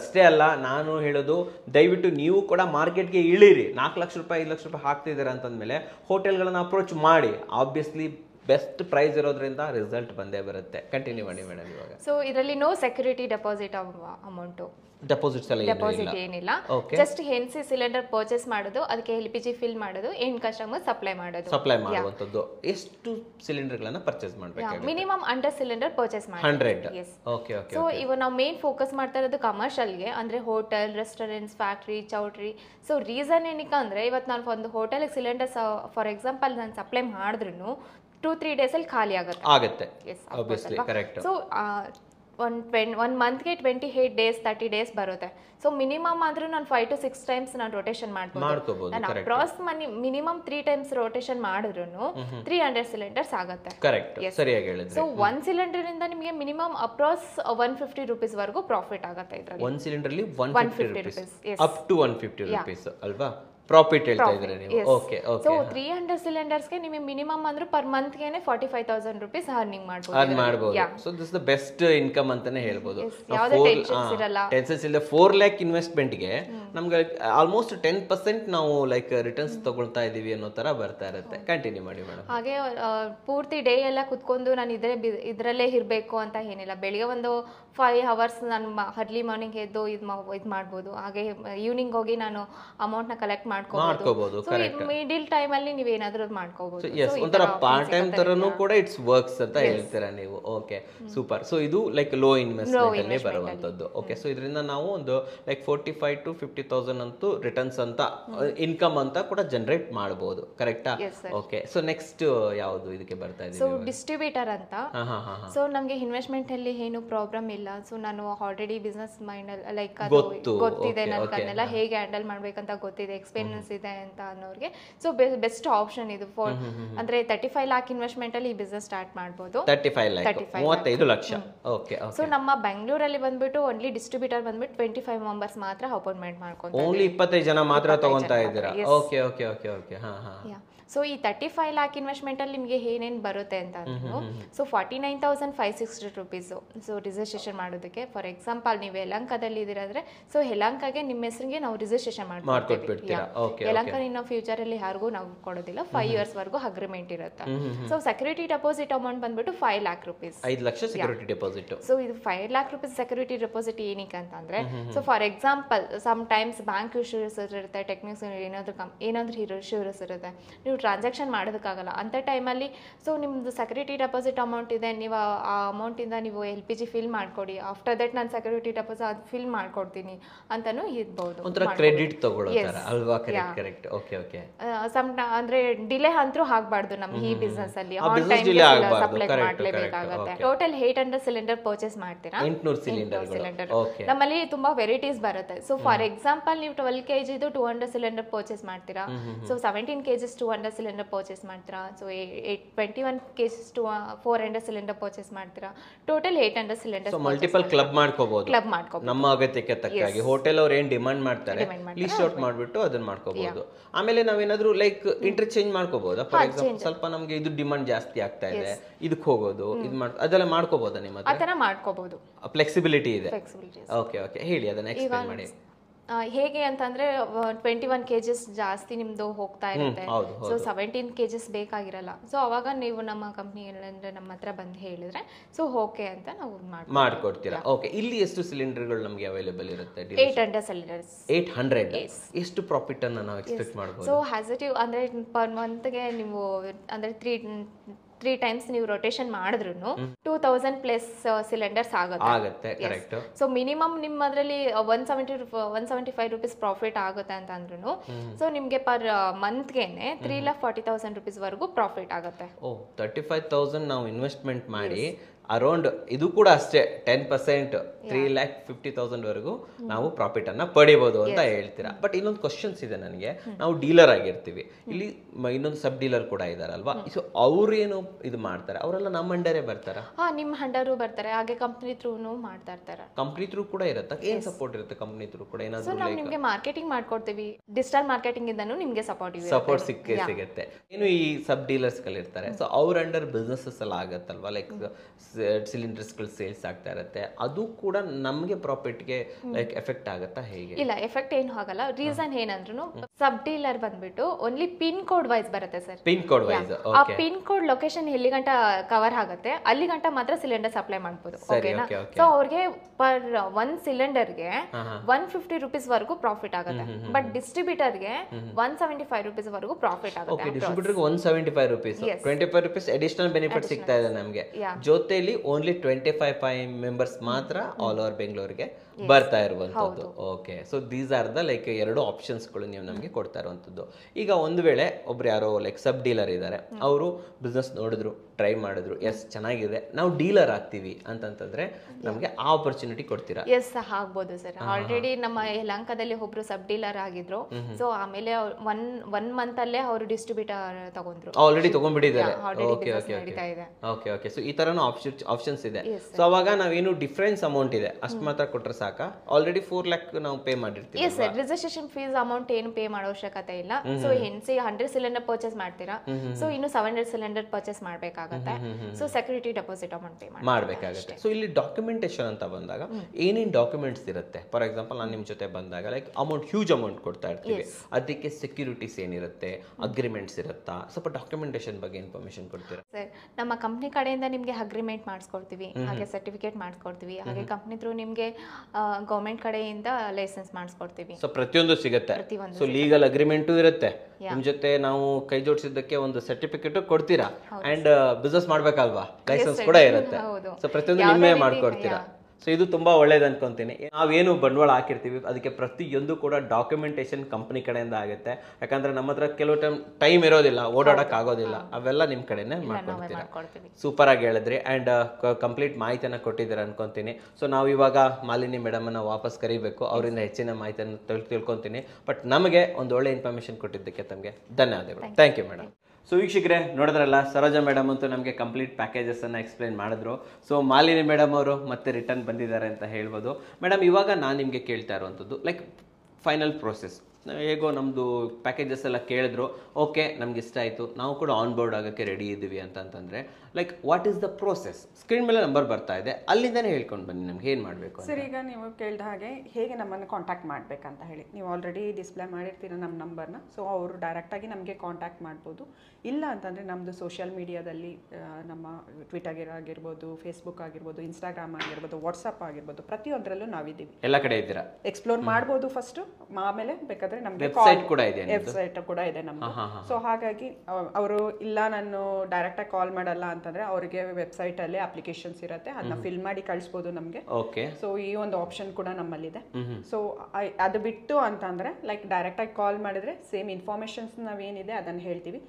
ಅಷ್ಟೇ ಅಲ್ಲ ನಾನು ಹೇಳೋದು ದಯವಿಟ್ಟು ನೀವು ಕೂಡ ಮಾರ್ಕೆಟ್ಗೆ ಇಳಿರಿ ನಾಲ್ಕು ಲಕ್ಷ ರೂಪಾಯಿ ಐದು ಲಕ್ಷ ರೂಪಾಯಿ ಹಾಕ್ತಿದ್ದೀರಾ ಹೋಟೆಲ್ ಹೋಟೆಲ್ಗಳನ್ನು ಅಪ್ರೋಚ್ ಮಾಡಿ ಆಬ್ವಿಯಸ್ಲಿ ಬೆಸ್ಟ್ ಪ್ರೈಸ್ ಇರೋದ್ರಿಂದ ರಿಸಲ್ಟ್ ಬಂದೇ ಬರುತ್ತೆ ಕಂಟಿನ್ಯೂ ಮಾಡಿ ಮೇಡಮ್ ಇವಾಗ ಸೊ ಇದರಲ್ಲಿ no security deposit amount deposits ಎಲ್ಲ ಡೆಪಾಸಿಟ್ ಏನಿಲ್ಲ ಜಸ್ಟ್ ಹೆನ್ಸಿ ಸಿ ಸಿಲಿಂಡರ್ ಪರ್ಚೇಸ್ ಮಾಡೋದು ಅದಕ್ಕೆ ಎಲ್ ಪಿ ಜಿ ಫಿಲ್ ಮಾಡೋದು ಏನ್ ಕಸ್ಟಮರ್ ಸಪ್ಲೈ ಮಾಡೋದು ಸಪ್ಲೈ ಮಾಡುವಂತದ್ದು ಎಷ್ಟು ಸಿಲಿಂಡರ್ಗಳನ್ನ ಪರ್ಚೇಸ್ ಮಾಡಬೇಕು ಮಿನಿಮಮ್ ಅಂಡರ್ ಸಿಲಿಂಡರ್ ಪರ್ಚೇಸ್ ಮಾಡಿ ಹಂಡ್ರೆಡ್ ಓಕೆ ಓಕೆ ಸೊ ಇವ ನಾವು ಮೇನ್ ಫೋಕಸ್ ಮಾಡ್ತಾ ಇರೋದು ಗೆ ಅಂದ್ರೆ hotel restaurants factory choultry so reason ಏನಕ್ಕೆ ಅಂದ್ರೆ ಇವತ್ತು ನಾನು ಒಂದು ಹೋಟೆಲ್ ಸಿಲಿಂಡರ್ ಫಾರ್ ಎಕ್ಸಾಂಪಲ್ ನಾನು ಸಪ್ಲೈ ಮಾಡಿದ್ರು ಟೂ ತ್ರೀ ಅಲ್ಲಿ ಖಾಲಿ ಆಗುತ್ತೆ ಆಗುತ್ತೆ ಸೊ ಒನ್ ಟ್ವೆನ್ ಒನ್ ಮಂತ್ಗೆ twenty eight days thirty days ಬರುತ್ತೆ ಸೊ ಮಿನಿಮಮ್ ಆದ್ರೂ ನಾನು ಫೈವ್ ಟು ಸಿಕ್ಸ್ ಟೈಮ್ಸ್ ನಾನು ರೊಟೇಷನ್ ಮಾಡ್ತೀನಿ ನಾನು across money minimum three times rotation ಮಾಡಿದ್ರು ತ್ರೀ ಹಂಡ್ರೆಡ್ ಸಿಲಿಂಡರ್ಸ್ ಆಗುತ್ತೆ ಕರೆಕ್ಟ್ ಸೊ ಒನ್ ಇಂದ ನಿಮಗೆ minimum approx one fifty rupees ವರೆಗೂ ಪ್ರಾಫಿಟ್ ಆಗುತ್ತೆ ಇದ್ರಲ್ಲಿ one cylinder one fifty rupees up to one fifty rupees ಅಲ್ವಾ ಪ್ರಾಫಿಟ್ ಹೇಳ್ತಾ ಇದ್ದಾರೆ ನೀವು okay okay so three hundred ಸಿಲಿಂಡರ್ಸ್ಗೆ ನಿಮಗೆ ಮಿನಿಮಮ್ ಅಂದ್ರೆ ಪರ್ ಮಂತ್ಗೆ forty five thousand rupees earning ಮಾಡ್ಬೋದು ಅರ್ನ್ ಮಾಡ್ಬೋದು so this the best income ಅಂತಾನೆ ಹೇಳ್ಬೋದು ಟೆನ್ಸಸ್ 4 ಫೋರ್ ಲ್ಯಾಕ್ ಇನ್ವೆಸ್ಟ್ಮೆಂಟ್ಗೆ ನಮ್ಗೆ ಆಲ್ಮೋಸ್ಟ್ ಟೆನ್ ಪರ್ಸೆಂಟ್ ನಾವು ಲೈಕ್ ರಿಟರ್ನ್ಸ್ ತಗೊಳ್ತಾ ಇದೀವಿ ಅನ್ನೋ ತರ ಬರ್ತಾ ಇರುತ್ತೆ ಕಂಟಿನ್ಯೂ ಮಾಡಿ ಮೇಡಮ್ ಹಾಗೆ ಪೂರ್ತಿ ಡೇ ಎಲ್ಲ ಕುತ್ಕೊಂಡು ನಾನು ಇದ್ರೆ ಇದರಲ್ಲೇ ಇರಬೇಕು ಅಂತ ಏನಿಲ್ಲ ಬೆಳಿಗ್ಗೆ ಒಂದು ಫೈವ್ ಹವರ್ಸ್ ನಾನು ಅರ್ಲಿ ಮಾರ್ನಿಂಗ್ ಎದ್ದು ಇದು ಇದು ಮಾಡ್ಬೋದು ಹಾಗೆ ಈವ್ನಿಂಗ್ ಹೋಗಿ ನಾನು ಅಮೌಂಟ್ ನ ಕಲೆಕ್ಟ್ ಮಾಡ್ಕೋಬಹುದು ಮಿಡಿಲ್ ಟೈಮ್ ಅಲ್ಲಿ ನೀವು ಏನಾದರೂ ಮಾಡ್ಕೋಬಹುದು ಪಾರ್ಟ್ ಟೈಮ್ ತರನು ಕೂಡ ಇಟ್ಸ್ ವರ್ಕ್ಸ್ ಅಂತ ಹೇಳ್ತೀರಾ ನೀವು ಓಕೆ ಸೂಪರ್ ಸೊ ಇದು ಲೈಕ್ ಲೋ ಇನ್ವೆಸ್ಟ್ಮೆಂಟ್ ಅಲ್ಲಿ ಬರುವಂತದ್ದು ಓಕೆ ಸೊ ಇದರಿಂದ ನಾವು ಒಂದು like forty five to fifty thousand ಅಂತೂ ರಿಟರ್ನ್ಸ್ ಅಂತ ಇನ್ಕಮ್ ಅಂತ ಕೂಡ ಜನರೇಟ್ ಮಾಡಬಹುದು ಕರೆಕ್ಟಾ ಓಕೆ ಸೊ ನೆಕ್ಸ್ಟ್ ಯಾವುದು ಇದಕ್ಕೆ ಬರ್ತಾ ಇದೆ ಸೊ ಡಿಸ್ಟ್ರಿಬ್ಯೂಟರ್ ಅಂತ ಸೊ ನಮಗೆ ಇನ್ವೆಸ್ಟ್ಮೆಂಟ್ ಅಲ್ಲಿ ಏನು ಪ್ರಾಬ್ಲಮ್ ಇಲ್ಲ ಸೊ ನಾನು ಆಲ್ರೆಡಿ ಬಿಸ್ನೆಸ್ ಮೈಂಡಲ್ಲಿ ಲೈಕ್ ಅದು ಗೊತ್ತಿದೆ okay, ನನ್ನ ಹೇಗೆ ಹ್ಯಾಂಡಲ್ ಮಾಡ್ಬೇಕಂತ ಗೊತ್ತಿದೆ ಎಕ್ಸ್ಪೀರಿಯನ್ಸ್ ಇದೆ ಅಂತ ಅನ್ನೋರಿಗೆ ಸೊ ಬೆಸ್ಟ್ ಆಪ್ಷನ್ ಇದು ಫಾರ್ ಅಂದ್ರೆ ತರ್ಟಿ ಫೈವ್ ಲ್ಯಾಕ್ ಇನ್ವೆಸ್ಟ್ಮೆಂಟ್ ಈ ಬಿಸ್ನೆಸ್ ಸ್ಟಾರ್ಟ್ ಮಾಡ್ಬೋದು ತರ್ಟಿ ಫೈವ್ ಲ್ಯಾಕ್ 35 ಫೈವ್ ಮೂವತ್ತೈದು ಲಕ್ಷ ಓಕೆ ಸೊ ನಮ್ಮ ಬೆಂಗಳೂರಲ್ಲಿ ಬಂದ್ಬಿಟ್ಟು ಓನ್ಲಿ ಡಿಸ್ಟ್ರಿಬ್ಯೂಟರ್ ಬಂದ್ಬಿಟ್ಟು ಟ್ವೆಂಟಿ ಫೈವ್ ಮೆಂಬರ್ಸ್ ಮಾತ್ರ ಅಪಾಯಿಂಟ್ಮೆಂಟ್ ಮಾಡ್ಕೊಂಡು ಓನ್ಲಿ ಇಪ್ಪತ್ತೈದು ಜನ ಮಾತ್ರ ತಗೊಂತಾ ಇದ್ದೀರಾ ಓಕೆ ಓಕೆ ಓಕೆ ಓಕೆ ಹಾ ಹಾ ಸೊ ಈ ತರ್ಟಿ ಫೈವ್ ಲ್ಯಾಕ್ ಅಲ್ಲಿ ನಿಮಗೆ ಏನೇನು ಬರುತ್ತೆ ಅಂತ ಅಂದ್ರೆ so forty nine thousand five sixty rupees so registration ಮಾಡೋದಕ್ಕೆ ಫಾರ್ ಎಕ್ಸಾಂಪಲ್ ನೀವು ಯಲಂಕದಲ್ಲಿ ಇದ್ರೆ ಸೊ ಯಲಂಕಾಗೆ ನಿಮ್ಮ ಹೆಸರಿಗೆ ನಾವು ರಿಜಿಸ್ಟ್ರೇಷನ್ ಮಾಡ್ಕೊಡ್ತೀವಿ ಯಲಂಕ ನಾವು ಅಲ್ಲಿ ಯಾರಿಗೂ ನಾವು ಕೊಡೋದಿಲ್ಲ ಫೈವ್ ಇಯರ್ಸ್ ವರೆಗೂ ಅಗ್ರಿಮೆಂಟ್ ಇರುತ್ತೆ ಸೊ ಸೆಕ್ಯೂರಿಟಿ ಡೆಪಾಸಿಟ್ ಅಮೌಂಟ್ ಬಂದ್ಬಿಟ್ಟು ಫೈವ್ ಲ್ಯಾಕ್ ರುಪೀಸ್ ಐದು ಲಕ್ಷ ಸೆಕ್ಯೂರಿಟಿ ಡೆಪಾಸಿಟ್ ಸೊ ಇದು five lakh rupees security deposit ಏನಕ್ಕೆ ಅಂದ್ರೆ so for example some times bank issues ಇರುತ್ತೆ ಟೆಕ್ನಿಕ್ಸ್ ಏನಾದ್ರು ಕಮ್ ಹೀರೋ ಇಶ್ಯೂರ್ಸ್ ಇರುತ್ತೆ ನೀವು ಟ್ರಾನ್ಸಾಕ್ಷನ್ ಮಾಡೋದಕ್ಕಾಗಲ್ಲ ಅಂಥ ಟೈಮಲ್ಲಿ ಸೊ ನಿಮ್ಮದು ಸೆಕ್ಯೂರಿಟಿ ಡೆಪಾಸಿಟ್ ಅಮೌಂಟ್ ಇದೆ ನೀವು ಆ ಅಮೌಂಟಿಂದ ನೀವು ಎಲ್ ಪಿ ಜಿ ಫಿಲ್ ಮಾಡ್ಕೊಡಿ ಆಫ್ಟರ್ ದಟ್ ನಾನು ಸೆಕ್ಯೂರಿಟಿ ಡೆಪಾಸಿಟ್ ಅದು ಫಿಲ್ ಮಾಡ್ಕೊಡ್ತೀನಿ ಅಂತಲೂ ಇರ್ಬೋದು ಕ್ರೆಡಿಟ್ ಅಲ್ವಾ ಕರೆಕ್ಟ್ ಓಕೆ ಓಕೆ ಸಮ್ ಅಂದರೆ ಡಿಲೇ ಅಂತರೂ ಆಗಬಾರ್ದು ನಮ್ಮ ಈ business on time supply total eight hundred cylinder purchase ಮಾಡ್ತೀರಾ ಸಿಲಿಂಡರ್ ನಮ್ಮಲ್ಲಿ ತುಂಬಾ ವೆರೈಟೀಸ್ ಬರುತ್ತೆ ಸೊ ಫಾರ್ ಎಕ್ಸಾಂಪಲ್ ನೀವು ಟ್ವೆಲ್ ಕೆ ಜಿದು ಟೂ ಹಂಡ್ರೆಡ್ ಸಿಲಿಂಡರ್ ಪರ್ಚೇಸ್ ಮಾಡ್ತೀರಾ so seventeen K Gs two hundred hundred cylinder purchase ಮಾಡ್ತೀರಾ so eight twenty one cases to four hundred cylinder purchase ಮಾಡ್ತೀರಾ total eight hundred cylinder multiple club ಮಾಡ್ಕೋಬಹುದು club ಮಾಡ್ಕೋಬಹುದು ನಮ್ಮ ಅಗತ್ಯಕ್ಕೆ ತಕ್ಕಾಗಿ hotel ಅವ್ರು ಏನು demand ಮಾಡ್ತಾರೆ ಲೀಸ್ಟ್ ಔಟ್ ಮಾಡ್ಬಿಟ್ಟು ಅದನ್ನ ಮಾಡ್ಕೋಬಹುದು ಆಮೇಲೆ ನಾವೇನಾದ್ರೂ ಲೈಕ್ ಇಂಟರ್ಚೇಂಜ್ ಮಾಡ್ಕೋಬಹುದು ಫಾರ್ ಎಕ್ಸಾಂಪಲ್ ಸ್ವಲ್ಪ ನಮಗೆ ಇದು ಡಿಮಾಂಡ್ ಜಾಸ್ತಿ ಆಗ್ತಾ ಇದೆ ಇದಕ್ಕೆ ಹೋಗೋದು ಇದು ಮಾಡ್ ಅದೆಲ್ಲ ಮಾಡ್ಕೋಬಹುದಾ ನಿಮ್ಮ ಆತರ ಮಾಡ್ಕೋಬಹುದು ಫ್ಲೆಕ್ಸಿಬಿಲಿಟಿ ಇದೆ ಓಕೆ ಓಕೆ ಹೇಳಿ ಅದನ್ನ ಎಕ್ಸ್ಪ್ಲೇನ್ ಮಾಡಿ ಹೇಗೆ ಅಂತಂದ್ರೆ ಟ್ವೆಂಟಿ ಒನ್ ಕೆಜಿಸ್ ಜಾಸ್ತಿ ನಿಮ್ದು ಹೋಗ್ತಾ ಇರುತ್ತೆ ಸೊ ಸೆವೆಂಟೀನ್ ಕೆಜಿಸ್ ಬೇಕಾಗಿರಲ್ಲ ಸೊ ಅವಾಗ ನೀವು ನಮ್ಮ ಕಂಪ್ನಿ ಅಂದ್ರೆ ನಮ್ಮ ಹತ್ರ ಬಂದು ಹೇಳಿದ್ರೆ ಸೊ ಓಕೆ ಅಂತ ನಾವು ಮಾಡ್ಕೊಡ್ತೀರಾ ಓಕೆ ಇಲ್ಲಿ ಎಷ್ಟು ಸಿಲಿಂಡರ್ಗಳು ನಮಗೆ ಅವೈಲೇಬಲ್ ಇರುತ್ತೆ eight hundred cylinders eight hundred ಎಷ್ಟು ಪ್ರಾಫಿಟ್ ಅನ್ನ ನಾವು ಎಕ್ಸ್ಪೆಕ್ಟ್ ಮಾಡಬಹುದು ಸೊ ಹ್ಯಾಸಿಟಿವ್ ಅಂದ್ರೆ ಪರ್ ಮಂತ್ಗೆ ನೀವು ಅಂದ್ರೆ ತ್ರೀ ತ್ರೀ ಟೈಮ್ಸ್ ನೀವು ರೊಟೇಷನ್ ಮಾಡಿದ್ರು ಟೂ ತೌಸಂಡ್ ಪ್ಲಸ್ ಸಿಲಿಂಡರ್ಸ್ ಆಗುತ್ತೆ ಸೊ ಮಿನಿಮಮ್ ನಿಮ್ಮ ಅದರಲ್ಲಿ one seventy one seventy five rupees profit ಆಗುತ್ತೆ ಅಂತ ಅಂದ್ರೂ ಸೊ ನಿಮಗೆ ಪರ್ ಮಂತ್ಗೆನೆ three lakh forty thousand rupees ವರೆಗೂ ಪ್ರಾಫಿಟ್ ಆಗುತ್ತೆ ಓ ತರ್ಟಿ ಫೈವ್ ತೌಸಂಡ್ ನಾವು ಇನ್ವೆಸ್ಟ್ಮೆಂಟ್ ಮಾಡಿ ಅರೌಂಡ್ ಇದು ಕೂಡ ಅಷ್ಟೇ ten percent three lakh fifty thousand ವರೆಗೂ ನಾವು ಪ್ರಾಫಿಟ್ ಅನ್ನ ಪಡಿಬೋದು ಅಂತ ಹೇಳ್ತೀರಾ ಬಟ್ ಇನ್ನೊಂದು ಕ್ವಶನ್ಸ್ ಇದೆ ನನಗೆ ನಾವು ಡೀಲರ್ ಆಗಿರ್ತೀವಿ ಇಲ್ಲಿ ಇನ್ನೊಂದು ಸಬ್ ಡೀಲರ್ ಕೂಡ ಇದಾರಲ್ವಾ ಸೊ ಅವ್ರೇನು ಇದು ಮಾಡ್ತಾರೆ ಅವರೆಲ್ಲ ನಮ್ಮ ಹಂಡರೇ ಬರ್ತಾರ ಹಾ ನಿಮ್ಮ ಹಂಡರು ಬರ್ತಾರೆ ಹಾಗೆ ಕಂಪ್ನಿ ಥ್ರೂನು ಮಾಡ್ತಾ ಇರ್ತಾರೆ ಕಂಪ್ನಿ ಥ್ರೂ ಕೂಡ ಇರುತ್ತೆ ಏನ್ ಸಪೋರ್ಟ್ ಇರುತ್ತೆ ಕಂಪನಿ ಥ್ರೂ ಕೂಡ ಏನಾದ್ರು ನಾವು ನಿಮಗೆ ಮಾರ್ಕೆಟಿಂಗ್ ಮಾಡ್ಕೊಡ್ತೀವಿ ಡಿಜಿಟಲ್ ಮಾರ್ಕೆಟಿಂಗ್ ಇಂದನು ನಿಮಗೆ ಸಪೋರ್ಟ್ ಇದೆ ಸಪೋರ್ಟ್ ಸಿಕ್ಕೇ ಸಿಗುತ್ತೆ ಏನು ಈ ಸಬ್ ಡೀಲರ್ಸ್ ಗಳಿರ್ತಾರೆ ಸೊ ಅವ್ರ ಅಂಡರ್ ಬಿಸ್ನೆಸಸ್ ಎಲ್ಲ ಆಗತ್ತಲ್ವಾ ಲೈಕ್ ಸಿಲಿಂಡರ್ಸ್ಗಳು ಸೇಲ್ಸ್ ಆಗ್ತಾ ಇರುತ್ತೆ ಅದು ಕೂಡ ನಮಗೆ ಪ್ರಾಫಿಟ್ಗೆ ಲೈಕ್ ಎಫೆಕ್ಟ್ ಆಗುತ್ತಾ ಹೇಗೆ ಇಲ್ಲ ಎಫೆಕ್ಟ್ ಏನು ಆಗಲ್ಲ ರೀಸನ್ ಏನಂದ್ರೂ ಸಬ್ ಡೀಲರ್ ಬಂದ್ಬಿಟ್ಟು ಓನ್ಲಿ ಪಿನ್ ಕೋಡ್ ವೈಸ್ ಬರುತ್ತೆ ಸರ್ ಪಿನ್ ಕೋಡ್ ವೈಸ್ ಆ ಪಿನ್ ಕೋಡ್ ಲೊಕೇಶನ್ ಎಲ್ಲಿ ಗಂಟ ಕವರ್ ಆಗುತ್ತೆ ಅಲ್ಲಿ ಗಂಟ ಮಾತ್ರ ಸಿಲಿಂಡರ್ ಸಪ್ಲೈ ಮಾಡ್ಬೋದು ಓಕೆನಾ ಸೊ ಅವ್ರಿಗೆ ಪರ್ ಒನ್ ಸಿಲಿಂಡರ್ಗೆ ಒನ್ ಫಿಫ್ಟಿ ರುಪೀಸ್ ವರೆಗೂ ಪ್ರಾಫಿಟ್ ಆಗುತ್ತೆ ಬಟ್ ಡಿಸ್ಟ್ರಿಬ್ಯೂಟರ್ಗೆ ಒನ್ ಸೆವೆಂಟಿ ಫೈವ್ ರುಪೀಸ್ ವರೆಗೂ ಪ್ರಾಫಿಟ್ ಆಗುತ್ತೆ ಡಿಸ್ಟ್ರಿಬ್ಯೂಟರ್ಗೆ one seventy five rupees twenty five rupees additional benefit ಸಿಗ್ತಾ ಇದೆ ನಮಗೆ ಜೊತೆ ಅಲ್ಲಿ only twenty five five members ಮಾತ್ರ ಆಲ್ ಓವರ್ ಬೆಂಗಳೂರಿಗೆ ಬರ್ತಾ ಇರುವಂಥದ್ದು okay so these are the like ಎರಡು ಆಪ್ಷನ್ಸ್ಗಳು ನೀವು ನಮಗೆ ಕೊಡ್ತಾ ಇರುವಂಥದ್ದು ಈಗ ಒಂದು ವೇಳೆ ಒಬ್ರು ಯಾರೋ ಲೈಕ್ ಸಬ್ ಡೀಲರ್ ಇದ್ದಾರೆ ಅವರು ಬಿಸ್ನೆಸ್ ನೋಡಿದ್ರು ಟ್ರೈ ಮಾಡಿದ್ರು ಎಸ್ ಚೆನ್ನಾಗಿದೆ ನಾವು ಡೀಲರ್ ಆಗ್ತೀವಿ ಅಂತಂತಂದ್ರೆ ನಮಗೆ ಆ ಆಪರ್ಚುನಿಟಿ ಕೊಡ್ತೀರಾ ಎಸ್ ಆಗ್ಬೋದು ಸರ್ ಆಲ್ರೆಡಿ ನಮ್ಮ ಲಂಕಾದಲ್ಲಿ ಒಬ್ರು ಸಬ್ ಡೀಲರ್ ಆಗಿದ್ರು ಸೊ ಆಮೇಲೆ ಒನ್ ಒನ್ ಮಂತ್ ಅಲ್ಲೇ ಅವರು ಡಿಸ್ಟ್ರಿಬ್ಯೂಟರ್ ತಗೊಂಡ್ರು ಆಲ್ರೆಡಿ ತಗೊಂಡ್ಬಿಟ್ಟಿದ್ದಾರೆ okay okay okay okay so ಈ ತರನೂ ಆಪ್ಷನ್ ಆಪ್ಷನ್ಸ್ ಇದೆ ಸೊ ಅವಾಗ ನಾವೇನು ಡಿಫ್ರೆನ್ಸ್ ಅಮೌಂಟ್ ಇದೆ ಅಷ್ಟು ಮಾತ್ರ ಕೊಟ್ಟರೆ ಸಾಕ ಆಲ್ರೆಡಿ ಫೋರ್ ಲ್ಯಾಕ್ ನಾವು ಪೇ ಮಾಡಿರ್ತೀವಿ ಫೀಸ್ ಅಮೌಂಟ್ ಏನು ಪೇ ಮಾಡೋ ಅವಶ್ಯಕತೆ ಇಲ್ಲ so hence hundred cylinder purchase ಮಾಡ್ತೀರಾ ಸೊ ಇನ್ನು ಸೆವೆನ್ ಹಂಡ್ರೆಡ್ ಸಿಲಿಂಡರ್ ಪರ್ಚೇಸ್ ಮಾಡಬೇಕಾಗತ್ತೆ so security deposit amount pay ಮಾಡಬೇಕಾಗುತ್ತೆ ಸೊ ಇಲ್ಲಿ ಡಾಕ್ಯುಮೆಂಟೇಶನ್ ಅಂತ ಬಂದಾಗ ಏನೇನು ಡಾಕ್ಯುಮೆಂಟ್ಸ್ ಇರುತ್ತೆ ಫಾರ್ ಎಕ್ಸಾಂಪಲ್ ನಾನು ನಿಮ್ಮ ಜೊತೆ ಬಂದಾಗ ಲೈಕ್ ಅಮೌಂಟ್ ಹ್ಯೂಜ್ ಅಮೌಂಟ್ ಕೊಡ್ತಾ ಇರ್ತೀವಿ ಅದಕ್ಕೆ ಸೆಕ್ಯೂರಿಟೀಸ್ ಏನಿರುತ್ತೆ ಅಗ್ರಿಮೆಂಟ್ಸ್ ಇರುತ್ತಾ ಸ್ವಲ್ಪ ಡಾಕ್ಯುಮೆಂಟೇಶನ್ ಬಗ್ಗೆ ಇನ್ಫಾರ್ಮೇಶನ್ ಕೊಡ್ತೀರಾ ಸರ್ ನಮ್ಮ ಕಂಪ್ನಿ ಕಡೆಯಿಂದ ನಿಮಗೆ ಅಗ್ರಿಮೆಂಟ್ ಅಗ್ರಿಮೆಂಟ್ ಮಾಡಿಸ್ಕೊಡ್ತೀವಿ ಹಾಗೆ ಸರ್ಟಿಫಿಕೇಟ್ ಮಾಡಿಸ್ಕೊಡ್ತೀವಿ ಹಾಗೆ ಕಂಪ್ನಿ ಥ್ರೂ ನಿಮಗೆ ಗೌರ್ಮೆಂಟ್ ಕಡೆಯಿಂದ ಲೈಸೆನ್ಸ್ ಮಾಡಿಸ್ಕೊಡ್ತೀವಿ ಸೊ ಪ್ರತಿಯೊಂದು ಸಿಗುತ್ತೆ ಸೊ ಲೀಗಲ್ ಅಗ್ರಿಮೆಂಟು ಇರುತ್ತೆ ನಿಮ್ಮ ಜೊತೆ ನಾವು ಕೈ ಜೋಡಿಸಿದ್ದಕ್ಕೆ ಒಂದು ಸರ್ಟಿಫಿಕೇಟ್ ಕೊಡ್ತೀರಾ ಅಂಡ್ ಬಿಸ್ನೆಸ್ ಮಾಡ್ಬೇಕಲ್ವಾ ಲೈಸೆನ್ಸ್ ಕೂಡ ಇರುತ್ತೆ ಸೊ *laughs* ಪ್ರತಿಯೊಂದು ನಿಮ್ಮೇ ಮಾಡ್ಕೊಡ್ತೀರಾ ಸೊ ಇದು ತುಂಬ ಒಳ್ಳೇದು ಅನ್ಕೊತೀನಿ ನಾವೇನು ಬಂಡವಾಳ ಹಾಕಿರ್ತೀವಿ ಅದಕ್ಕೆ ಪ್ರತಿಯೊಂದು ಕೂಡ ಡಾಕ್ಯುಮೆಂಟೇಷನ್ ಕಂಪ್ನಿ ಕಡೆಯಿಂದ ಆಗುತ್ತೆ ಯಾಕಂದ್ರೆ ನಮ್ಮ ಹತ್ರ ಕೆಲವು ಟೈಮ್ ಟೈಮ್ ಇರೋದಿಲ್ಲ ಆಗೋದಿಲ್ಲ ಅವೆಲ್ಲ ನಿಮ್ಮ ಕಡೆನೇ ಮಾಡ್ಕೊಳ್ತೀರಾ ಸೂಪರ್ ಆಗಿ ಹೇಳಿದ್ರಿ ಆ್ಯಂಡ್ ಕಂಪ್ಲೀಟ್ uh, ಮಾಹಿತಿಯನ್ನು ಕೊಟ್ಟಿದ್ದಾರೆ ಅನ್ಕೊಂತೀನಿ ಸೊ ನಾವು ಇವಾಗ ಮಾಲಿನಿ ಮೇಡಮನ್ನು ವಾಪಸ್ ಕರಿಬೇಕು ಅವರಿಂದ ಹೆಚ್ಚಿನ ಮಾಹಿತಿಯನ್ನು ತಿಳ್ಕೊಂತೀನಿ ಬಟ್ ನಮಗೆ ಒಂದು ಒಳ್ಳೆ ಇನ್ಫಾರ್ಮೇಷನ್ ಕೊಟ್ಟಿದ್ದಕ್ಕೆ ತಮಗೆ ಧನ್ಯವಾದಗಳು ಥ್ಯಾಂಕ್ ಯು ಮೇಡಮ್ ಸೊ ವೀಕ್ಷಕರೇ ನೋಡಿದ್ರಲ್ಲ ಸರೋಜ ಮೇಡಮ್ ಅಂತೂ ನಮಗೆ ಕಂಪ್ಲೀಟ್ ಪ್ಯಾಕೇಜಸನ್ನು ಎಕ್ಸ್ಪ್ಲೈನ್ ಮಾಡಿದ್ರು ಸೊ ಮಾಲಿನಿ ಮೇಡಮ್ ಅವರು ಮತ್ತೆ ರಿಟರ್ನ್ ಬಂದಿದ್ದಾರೆ ಅಂತ ಹೇಳ್ಬೋದು ಮೇಡಮ್ ಇವಾಗ ನಾನು ನಿಮಗೆ ಕೇಳ್ತಾ ಇರುವಂಥದ್ದು ಲೈಕ್ ಫೈನಲ್ ಪ್ರೋಸೆಸ್ ಹೇಗೋ ನಮ್ಮದು ಪ್ಯಾಕೇಜಸ್ ಎಲ್ಲ ಕೇಳಿದ್ರು ಓಕೆ ನಮ್ಗೆ ಇಷ್ಟ ಆಯಿತು ನಾವು ಕೂಡ ಆನ್ ಬೋರ್ಡ್ ಆಗೋಕ್ಕೆ ರೆಡಿ ಇದ್ದೀವಿ ಅಂತಂತಂದರೆ like what is the process screen ಮೇಲೆ ನಂಬರ್ ಬರ್ತಾ ಇದೆ ಅಲ್ಲಿಂದಲೇ ಹೇಳ್ಕೊಂಡು ಬನ್ನಿ ನಮ್ಗೆ ಏನು ಮಾಡಬೇಕು ಸರ್ ಈಗ ನೀವು ಕೇಳಿದ ಹಾಗೆ ಹೇಗೆ ನಮ್ಮನ್ನು ಕಾಂಟ್ಯಾಕ್ಟ್ ಮಾಡಬೇಕಂತ ಹೇಳಿ ನೀವು ಆಲ್ರೆಡಿ ಡಿಸ್ಪ್ಲೇ ಮಾಡಿರ್ತೀರ ನಮ್ಮ ನಂಬರ್ನ ಸೊ ಅವರು ಡೈರೆಕ್ಟಾಗಿ ನಮಗೆ ಕಾಂಟ್ಯಾಕ್ಟ್ ಮಾಡ್ಬೋದು ಇಲ್ಲ ಅಂತಂದ್ರೆ ನಮ್ಮದು ಸೋಷಿಯಲ್ ಮೀಡಿಯಾದಲ್ಲಿ ನಮ್ಮ ಟ್ವಿಟರ್ ಆಗಿರ್ಬೋದು ಫೇಸ್ಬುಕ್ ಆಗಿರ್ಬೋದು ಇನ್ಸ್ಟಾಗ್ರಾಮ್ ಆಗಿರ್ಬೋದು ವಾಟ್ಸಪ್ ಆಗಿರ್ಬೋದು ಪ್ರತಿಯೊಂದರಲ್ಲೂ ನಾವಿದ್ದೀವಿ ಎಲ್ಲ ಕಡೆ ಇದ್ದೀರಾ ಎಕ್ಸ್ಪ್ಲೋರ್ ಮಾಡ್ಬೋದು ಫಸ್ಟು ಆಮೇಲೆ ಬೇಕಾದರೆ ನಮಗೆ ವೆಬ್ಸೈಟ್ ಕೂಡ ಇದೆ ವೆಬ್ಸೈಟ್ ಕೂಡ ಇದೆ ನಮ್ಮ ಸೊ ಹಾಗಾಗಿ ಅವರು ಇಲ್ಲ ನಾನು ಡೈರೆಕ್ಟಾಗಿ ಕಾಲ್ ಮಾಡಲ್ಲ ಅಂತ ಅವ್ರಿಗೆ ಅವರಿಗೆ ಅಲ್ಲಿ ಅಪ್ಲಿಕೇಶನ್ಸ್ ಇರುತ್ತೆ ಅದನ್ನ ಫಿಲ್ ಮಾಡಿ ಕಳಿಸಬಹುದು ನಮಗೆ ಓಕೆ ಸೊ ಈ ಒಂದು ಆಪ್ಷನ್ ಕೂಡ ನಮ್ಮಲ್ಲಿದೆ ಸೊ ಅದು ಬಿಟ್ಟು ಅಂತಂದ್ರೆ ಲೈಕ್ ಡೈರೆಕ್ಟ್ ಆಗಿ ಕಾಲ್ ಮಾಡಿದ್ರೆ ಸೇಮ್ ಇನ್ಫಾರ್ಮೇಷನ್ಸ್ ನಾವೇನಿದೆ ಅದನ್ನ ಹೇಳ್ತೀವಿ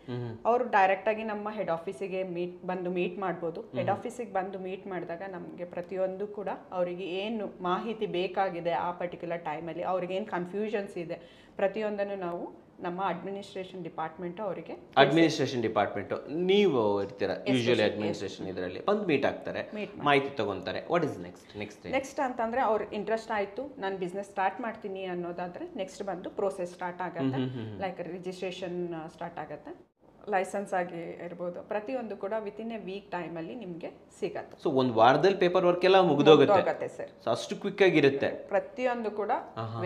ಅವರು ಆಗಿ ನಮ್ಮ ಹೆಡ್ ಆಫೀಸಿಗೆ ಮೀಟ್ ಬಂದು ಮೀಟ್ ಮಾಡ್ಬೋದು ಹೆಡ್ ಆಫೀಸಿಗೆ ಬಂದು ಮೀಟ್ ಮಾಡಿದಾಗ ನಮಗೆ ಪ್ರತಿಯೊಂದು ಕೂಡ ಅವರಿಗೆ ಏನು ಮಾಹಿತಿ ಬೇಕಾಗಿದೆ ಆ ಪರ್ಟಿಕ್ಯುಲರ್ ಟೈಮಲ್ಲಿ ಏನ್ ಕನ್ಫ್ಯೂಷನ್ಸ್ ಇದೆ ಪ್ರತಿಯೊಂದನ್ನು ನಾವು ನಮ್ಮ ಅಡ್ಮಿನಿಸ್ಟ್ರೇಷನ್ ಡಿಪಾರ್ಟ್ಮೆಂಟ್ ಅವರಿಗೆ ಅಡ್ಮಿನಿಸ್ಟ್ರೇಷನ್ ಡಿಪಾರ್ಟ್ಮೆಂಟ್ ನೀವು ಇರ್ತೀರಾ ಯೂಶುವಲಿ ಅಡ್ಮಿನಿಸ್ಟ್ರೇಷನ್ ಇದರಲ್ಲಿ ಬಂದು ಮೀಟ್ ಆಗ್ತಾರೆ ಮಾಹಿತಿ ತಗೊಂತಾರೆ what is next next next ಅಂತಂದ್ರೆ ಅವ್ರ ಇಂಟ್ರೆಸ್ಟ್ ಆಯ್ತು ನಾನು ಬಿಸ್ನೆಸ್ ಸ್ಟಾರ್ಟ್ ಮಾಡ್ತೀನಿ ಅನ್ನೋದಾದ್ರೆ ನೆಕ್ಸ್ಟ್ ಬಂದು ಪ್ರೋಸೆಸ್ ಸ್ಟಾರ್ಟ್ ಆಗುತ್ತೆ ಲೈಕ್ ರಿಜಿಸ್ಟ್ರೇಷನ್ ಸ್ಟಾರ್ಟ್ ಆಗುತ್ತೆ ಲೈಸೆನ್ಸ್ ಆಗಿ ಇರ್ಬೋದು ಪ್ರತಿಯೊಂದು ಕೂಡ ವಿತಿನ್ ಎ ವೀಕ್ ಟೈಮ್ ಅಲ್ಲಿ ನಿಮಗೆ ಸಿಗತ್ತೆ ಸೊ ಒಂದು ವಾರದಲ್ಲಿ ಪೇಪರ್ ವರ್ಕ್ ಎಲ್ಲ ಮುಗಿದೋಗುತ್ತೆ ಸರ್ ಅಷ್ಟು ಕ್ವಿಕ್ ಆಗಿರುತ್ತೆ ಪ್ರತಿಯೊಂದು ಕೂಡ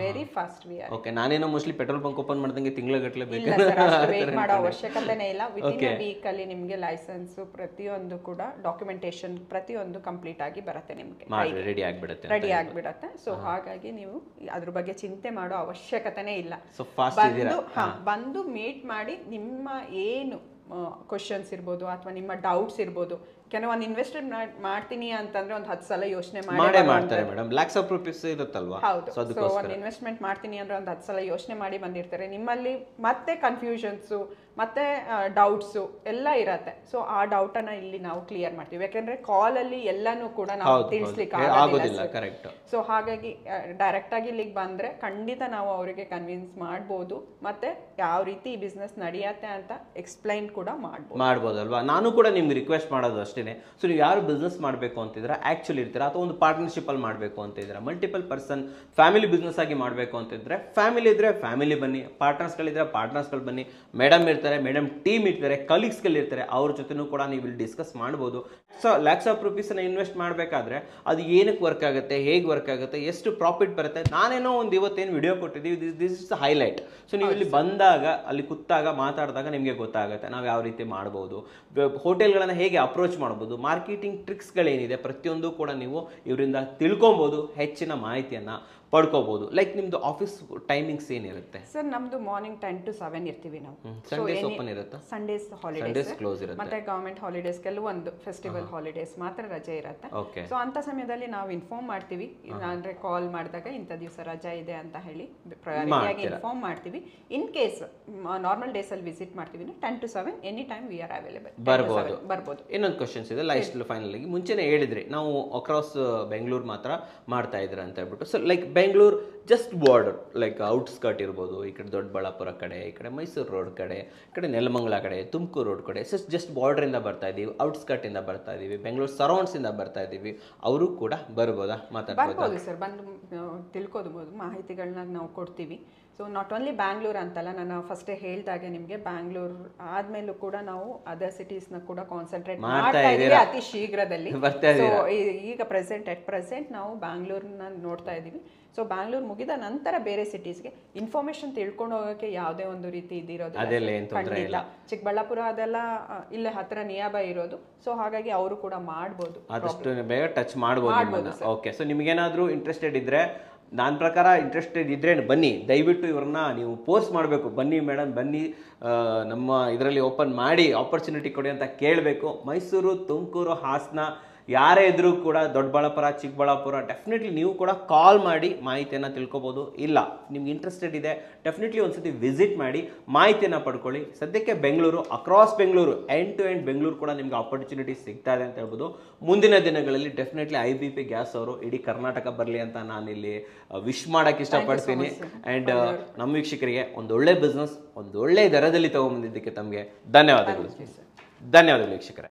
ವೆರಿ ಫಾಸ್ಟ್ ವಿ ಓಕೆ ನಾನೇನೋ ಮೋಸ್ಟ್ಲಿ ಪೆಟ್ರೋಲ್ ಪಂಪ್ ಓಪನ್ ಮಾಡ್ದಂಗೆ ತಿಂಗಳ ಗಟ್ಟಲೆ ಬೇಕು *laughs* ಮಾಡೋ ಅವಶ್ಯಕತೆನೇ ಇಲ್ಲ ವಿತಿನ್ ಎ ವೀಕ್ ಅಲ್ಲಿ ನಿಮಗೆ ಲೈಸೆನ್ಸ್ ಪ್ರತಿಯೊಂದು ಕೂಡ ಡಾಕ್ಯುಮೆಂಟೇಷನ್ ಪ್ರತಿಯೊಂದು ಕಂಪ್ಲೀಟ್ ಆಗಿ ಬರುತ್ತೆ ನಿಮಗೆ ರೆಡಿ ಆಗಿಬಿಡುತ್ತೆ ರೆಡಿ ಆಗಿಬಿಡುತ್ತೆ ಸೊ ಹಾಗಾಗಿ ನೀವು ಅದ್ರ ಬಗ್ಗೆ ಚಿಂತೆ ಮಾಡೋ ಅವಶ್ಯಕತೆನೇ ಇಲ್ಲ ಬಂದು ಹಾ ಬಂದು ಮೀಟ್ ಮಾಡಿ ನಿಮ್ಮ ಏನು ಕ್ವಶನ್ಸ್ ಇರ್ಬೋದು ಅಥವಾ ನಿಮ್ಮ ಡೌಟ್ಸ್ ಇರ್ಬೋದು ಕೆಲವೊಂದು ಒಂದು ಇನ್ವೆಸ್ಟ್ ಮಾಡ್ತೀನಿ ಅಂತಂದ್ರೆ ಒಂದು ಹತ್ತು ಸಲ ಯೋಚನೆ ಮಾಡೇ ಮಾಡ್ತಾರೆ ಮೇಡಮ್ ಲ್ಯಾಕ್ಸ್ ಆಫ್ ರುಪೀಸ್ ಇರುತ್ತಲ್ವಾ ಹೌದು ಸೊ ಒಂದು ಇನ್ವೆಸ್ಟ್ಮೆಂಟ್ ಮಾಡ್ತೀನಿ ಅಂದ್ರೆ ಒಂದು ಹತ್ತು ಸಲ ಯೋಚನೆ ಮಾಡಿ ಬಂದಿರ್ತಾರೆ ನಿಮ್ಮಲ್ಲಿ ಮತ್ತೆ ಕನ್ಫ್ಯೂಷನ್ಸ್ ಮತ್ತೆ ಡೌಟ್ಸು ಎಲ್ಲ ಇರತ್ತೆ ಸೊ ಆ ಡೌಟ್ ಅನ್ನ ಇಲ್ಲಿ ನಾವು ಕ್ಲಿಯರ್ ಮಾಡ್ತೀವಿ ಯಾಕಂದ್ರೆ ಕಾಲಲ್ಲಿ ಎಲ್ಲನೂ ಕೂಡ ನಾವು ತಿಳಿಸ್ಲಿಕ್ಕೆ ಆಗೋದಿಲ್ಲ ಕರೆಕ್ಟ್ ಸೊ ಹಾಗಾಗಿ ಡೈರೆಕ್ಟ್ ಆಗಿ ಇಲ್ಲಿಗೆ ಬಂದ್ರೆ ಖಂಡಿತ ನಾವು ಅವರಿಗೆ ಕನ್ವಿನ್ಸ್ ಮಾಡ್ಬೋದು ಮತ್ತೆ ಯಾವ ರೀತಿ ಬಿಸ್ನೆಸ್ ನಡೆಯತ್ತೆ ಅಂತ ಎಕ್ಸ್ಪ್ಲೈನ್ ಕೂಡ ಮಾಡ್ಬೋದು ಮಾಡ್ಬೋದಲ್ವಾ ನಾನು ಕೂಡ ನಿಮ್ಗೆ ರಿಕ್ವೆಸ್ಟ್ ಮಾಡೋದು ಅಷ್ಟೇ ಸೊ ನೀವು ಯಾರು ಬಿಸ್ನೆಸ್ ಮಾಡಬೇಕು ಅಂತಿದ್ರೆ ಆ್ಯಕ್ಚುಲಿ ಇರ್ತೀರಾ ಅಥವಾ ಒಂದು ಪಾರ್ಟ್ನರ್ಶಿಪ್ಪಲ್ಲಿ ಮಾಡಬೇಕು ಅಂತಿದ್ರೆ ಮಲ್ಟಿಪಲ್ ಪರ್ಸನ್ ಫ್ಯಾಮಿಲಿ ಬಿಸ್ನೆಸ್ ಆಗಿ ಮಾಡಬೇಕು ಅಂತಿದ್ರೆ ಫ್ಯಾಮಿಲಿ ಇದ್ರೆ ಫ್ಯಾಮಿಲಿ ಬನ್ನಿ ಪಾರ್ಟ್ನರ್ಸ್ಗಳಿದ್ರೆ ಪಾರ್ಟ್ನರ್ಸ್ಗಳು ಬನ್ನಿ ಮೇಡಮ್ ಇರ್ತಾರೆ ಮೇಡಮ್ ಟೀಮ್ ಇರ್ತಾರೆ ಇರ್ತಾರೆ ಅವ್ರ ಜೊತೆನೂ ಕೂಡ ನೀವು ಇಲ್ಲಿ ಡಿಸ್ಕಸ್ ಮಾಡ್ಬೋದು ಸೊ ಲ್ಯಾಕ್ಸ್ ಆಫ್ ರುಪೀಸನ್ನು ಇನ್ವೆಸ್ಟ್ ಮಾಡಬೇಕಾದ್ರೆ ಅದು ಏನಕ್ಕೆ ವರ್ಕ್ ಆಗುತ್ತೆ ಹೇಗೆ ವರ್ಕ್ ಆಗುತ್ತೆ ಎಷ್ಟು ಪ್ರಾಫಿಟ್ ಬರುತ್ತೆ ನಾನೇನೋ ಒಂದು ಇವತ್ತೇನು ವಿಡಿಯೋ ಕೊಟ್ಟಿದ್ದೀವಿ this this is highlight so ನೀವು ಇಲ್ಲಿ ಬಂದಾಗ ಅಲ್ಲಿ ಕೂತಾಗ ಮಾತಾಡಿದಾಗ ನಿಮಗೆ ಗೊತ್ತಾಗುತ್ತೆ ನಾವು ಯಾವ ರೀತಿ ಮಾಡ್ಬೋದು ಹೋಟೆಲ್ಗಳನ್ನು ಹೇಗೆ ಅಪ್ರೋಚ್ ಮಾಡ್ಬೋದು ಮಾಡ್ಬೋದು ಮಾರ್ಕೆಟಿಂಗ್ ಟ್ರಿಕ್ಸ್ಗಳೇನಿದೆ ಪ್ರತಿಯೊಂದು ಕೂಡ ನೀವು ಇವರಿಂದ ತಿಳ್ಕೊಬೋದು ಹೆಚ್ಚಿನ ಮಾಹಿತಿಯನ್ನು ಪಡ್ಕೋಬಹುದು ಲೈಕ್ ನಿಮ್ದು ಆಫೀಸ್ ಟೈಮಿಂಗ್ಸ್ ಏನಿರುತ್ತೆ ಸರ್ ನಮ್ದು ಮಾರ್ನಿಂಗ್ ಟೆನ್ ಟು ಸೆವೆನ್ ಇರ್ತೀವಿ ನಾವು ಸಂಡೇಸ್ ಓಪನ್ ಇರುತ್ತೆ ಸಂಡೇಸ್ ಹಾಲಿಡೇಸ್ ಕ್ಲೋಸ್ ಇರುತ್ತೆ ಮತ್ತೆ ಗವರ್ಮೆಂಟ್ ಹಾಲಿಡೇಸ್ ಕೆಲವೊಂದು ಫೆಸ್ಟಿವಲ್ ಹಾಲಿಡೇಸ್ ಮಾತ್ರ ರಜೆ ಇರುತ್ತೆ ಸೊ ಅಂತ ಸಮಯದಲ್ಲಿ ನಾವು ಇನ್ಫಾರ್ಮ್ ಮಾಡ್ತೀವಿ ಅಂದ್ರೆ ಕಾಲ್ ಮಾಡಿದಾಗ ಇಂಥ ದಿವಸ ರಜೆ ಇದೆ ಅಂತ ಹೇಳಿ ಪ್ರಯಾರಿಟಿಯಾಗಿ ಇನ್ಫಾರ್ಮ್ ಮಾಡ್ತೀವಿ ಇನ್ ಕೇಸ್ ನಾರ್ಮಲ್ ಡೇಸ್ ಅಲ್ಲಿ ವಿಸಿಟ್ ಮಾಡ್ತೀವಿ ten to seven any time we are available ಬರ್ಬೋದು ಬರ್ಬೋದು ಇನ್ನೊಂದು ಕ್ವಶನ್ಸ್ ಇದೆ ಲೈಸ್ಟ್ ಫೈನಲ್ ಆಗಿ ಮುಂಚೆನೇ ಹೇಳಿದ್ರಿ ನಾವು ಅಕ್ರಾಸ್ ಬೆಂಗಳೂರು ಮಾತ್ರ ಮಾಡ್ತಾ ಇದ್ರ ಅಂತ ಹೇಳ್ಬಿಟ್ಟು so like Bengaluru just border like outskirt ಇರ್ಬೋದು ಈ ಕಡೆ ದೊಡ್ಡಬಳ್ಳಾಪುರ ಕಡೆ ಈ ಕಡೆ ಮೈಸೂರು ರೋಡ್ ಕಡೆ ಈ ಕಡೆ ನೆಲಮಂಗಲ ಕಡೆ ತುಮಕೂರು ರೋಡ್ ಕಡೆ ಜಸ್ಟ್ ಜಸ್ಟ್ ಬಾರ್ಡ್ರಿಂದ ಬರ್ತಾ ಇದ್ದೀವಿ ಇಂದ ಬರ್ತಾ ಇದ್ದೀವಿ ಬೆಂಗಳೂರು ಸರೌಂಡ್ಸಿಂದ ಬರ್ತಾ ಇದ್ದೀವಿ ಅವರು ಕೂಡ ಬರ್ಬೋದಾ ಮಾತಾಡ್ಬೋದು ಸರ್ ಬಂದು ಮಾಹಿತಿಗಳನ್ನ ನಾವು ಕೊಡ್ತೀವಿ ಸೊ ನಾಟ್ ಓನ್ಲಿ ಬ್ಯಾಂಗ್ಳೂರ್ ಅಂತಲ್ಲ ನಾನು ಫಸ್ಟ್ ಹೇಳ್ದಾಗೆ ನಿಮಗೆ ಬ್ಯಾಂಗ್ಳೂರ್ ಆದ್ಮೇಲೂ ಕೂಡ ನಾವು ಅದರ್ ನ ಕೂಡ ಕಾನ್ಸಂಟ್ರೇಟ್ ಮಾಡ್ತಾ ಇದ್ದೀವಿ ಅತಿ ಶೀಘ್ರದಲ್ಲಿ ಈಗ ಪ್ರೆಸೆಂಟ್ ಅಟ್ ಪ್ರೆಸೆಂಟ್ ನಾವು ಬ್ಯಾಂಗ್ಳೂರ್ನ ನೋಡ್ತಾ ಇದ್ದೀವಿ ಸೊ ಬ್ಯಾಂಗ್ಳೂರ್ ಮುಗಿದ ನಂತರ ಬೇರೆ ಸಿಟೀಸ್ಗೆ ಇನ್ಫಾರ್ಮೇಶನ್ ತಿಳ್ಕೊಂಡು ಹೋಗೋಕೆ ಯಾವುದೇ ಒಂದು ರೀತಿ ಇದಿರೋದು ಇಲ್ಲ ಚಿಕ್ಕಬಳ್ಳಾಪುರ ಅದೆಲ್ಲ ಇಲ್ಲೇ ಹತ್ರ ನಿಯಾಬೈ ಇರೋದು ಸೊ ಹಾಗಾಗಿ ಅವರು ಕೂಡ ಮಾಡ್ಬೋದು ಆದಷ್ಟು ಬೇಗ ಟಚ್ ಮಾಡ್ಬೋದು ಓಕೆ ಸೊ ನಿಮ್ಗೇನಾದ್ರೂ ಇಂಟ್ರೆಸ್ಟೆಡ್ ಇದ್ರೆ ನನ್ನ ಪ್ರಕಾರ ಇಂಟ್ರೆಸ್ಟೆಡ್ ಇದ್ರೆ ಬನ್ನಿ ದಯವಿಟ್ಟು ಇವ್ರನ್ನ ನೀವು ಪೋಸ್ಟ್ ಮಾಡಬೇಕು ಬನ್ನಿ ಮೇಡಮ್ ಬನ್ನಿ ನಮ್ಮ ಇದರಲ್ಲಿ ಓಪನ್ ಮಾಡಿ ಆಪರ್ಚುನಿಟಿ ಕೊಡಿ ಅಂತ ಕೇಳಬೇಕು ಮೈಸೂರು ತುಮಕೂರು ಹಾಸನ ಯಾರೇ ಇದ್ರೂ ಕೂಡ ದೊಡ್ಡಬಳ್ಳಾಪುರ ಚಿಕ್ಕಬಳ್ಳಾಪುರ ಡೆಫಿನೆಟ್ಲಿ ನೀವು ಕೂಡ ಕಾಲ್ ಮಾಡಿ ಮಾಹಿತಿಯನ್ನು ತಿಳ್ಕೊಬೋದು ಇಲ್ಲ ನಿಮ್ಗೆ ಇಂಟ್ರೆಸ್ಟೆಡ್ ಇದೆ ಡೆಫಿನೆಟ್ಲಿ ಒಂದು ವಿಸಿಟ್ ಮಾಡಿ ಮಾಹಿತಿಯನ್ನು ಪಡ್ಕೊಳ್ಳಿ ಸದ್ಯಕ್ಕೆ Bengaluru across Bengaluru end to end Bengaluru ಕೂಡ ನಿಮ್ಗೆ ಆಪರ್ಚುನಿಟಿ ಸಿಗ್ತಾ ಇದೆ ಅಂತ ಹೇಳ್ಬೋದು ಮುಂದಿನ ದಿನಗಳಲ್ಲಿ definitely I B P gas ಅವರು ಇಡೀ ಕರ್ನಾಟಕ ಬರಲಿ ಅಂತ ನಾನಿಲ್ಲಿ ವಿಶ್ ಮಾಡೋಕೆ ಇಷ್ಟಪಡ್ತೀನಿ ಆ್ಯಂಡ್ ನಮ್ಮ ವೀಕ್ಷಕರಿಗೆ ಒಂದೊಳ್ಳೆ ಬಿಸ್ನೆಸ್ ಒಂದೊಳ್ಳೆ ದರದಲ್ಲಿ ತಗೊಂಡ್ಬಂದಿದ್ದಕ್ಕೆ ತಮಗೆ ಧನ್ಯವಾದಗಳು ಧನ್ಯವಾದಗಳು ವೀಕ್ಷಕರೇ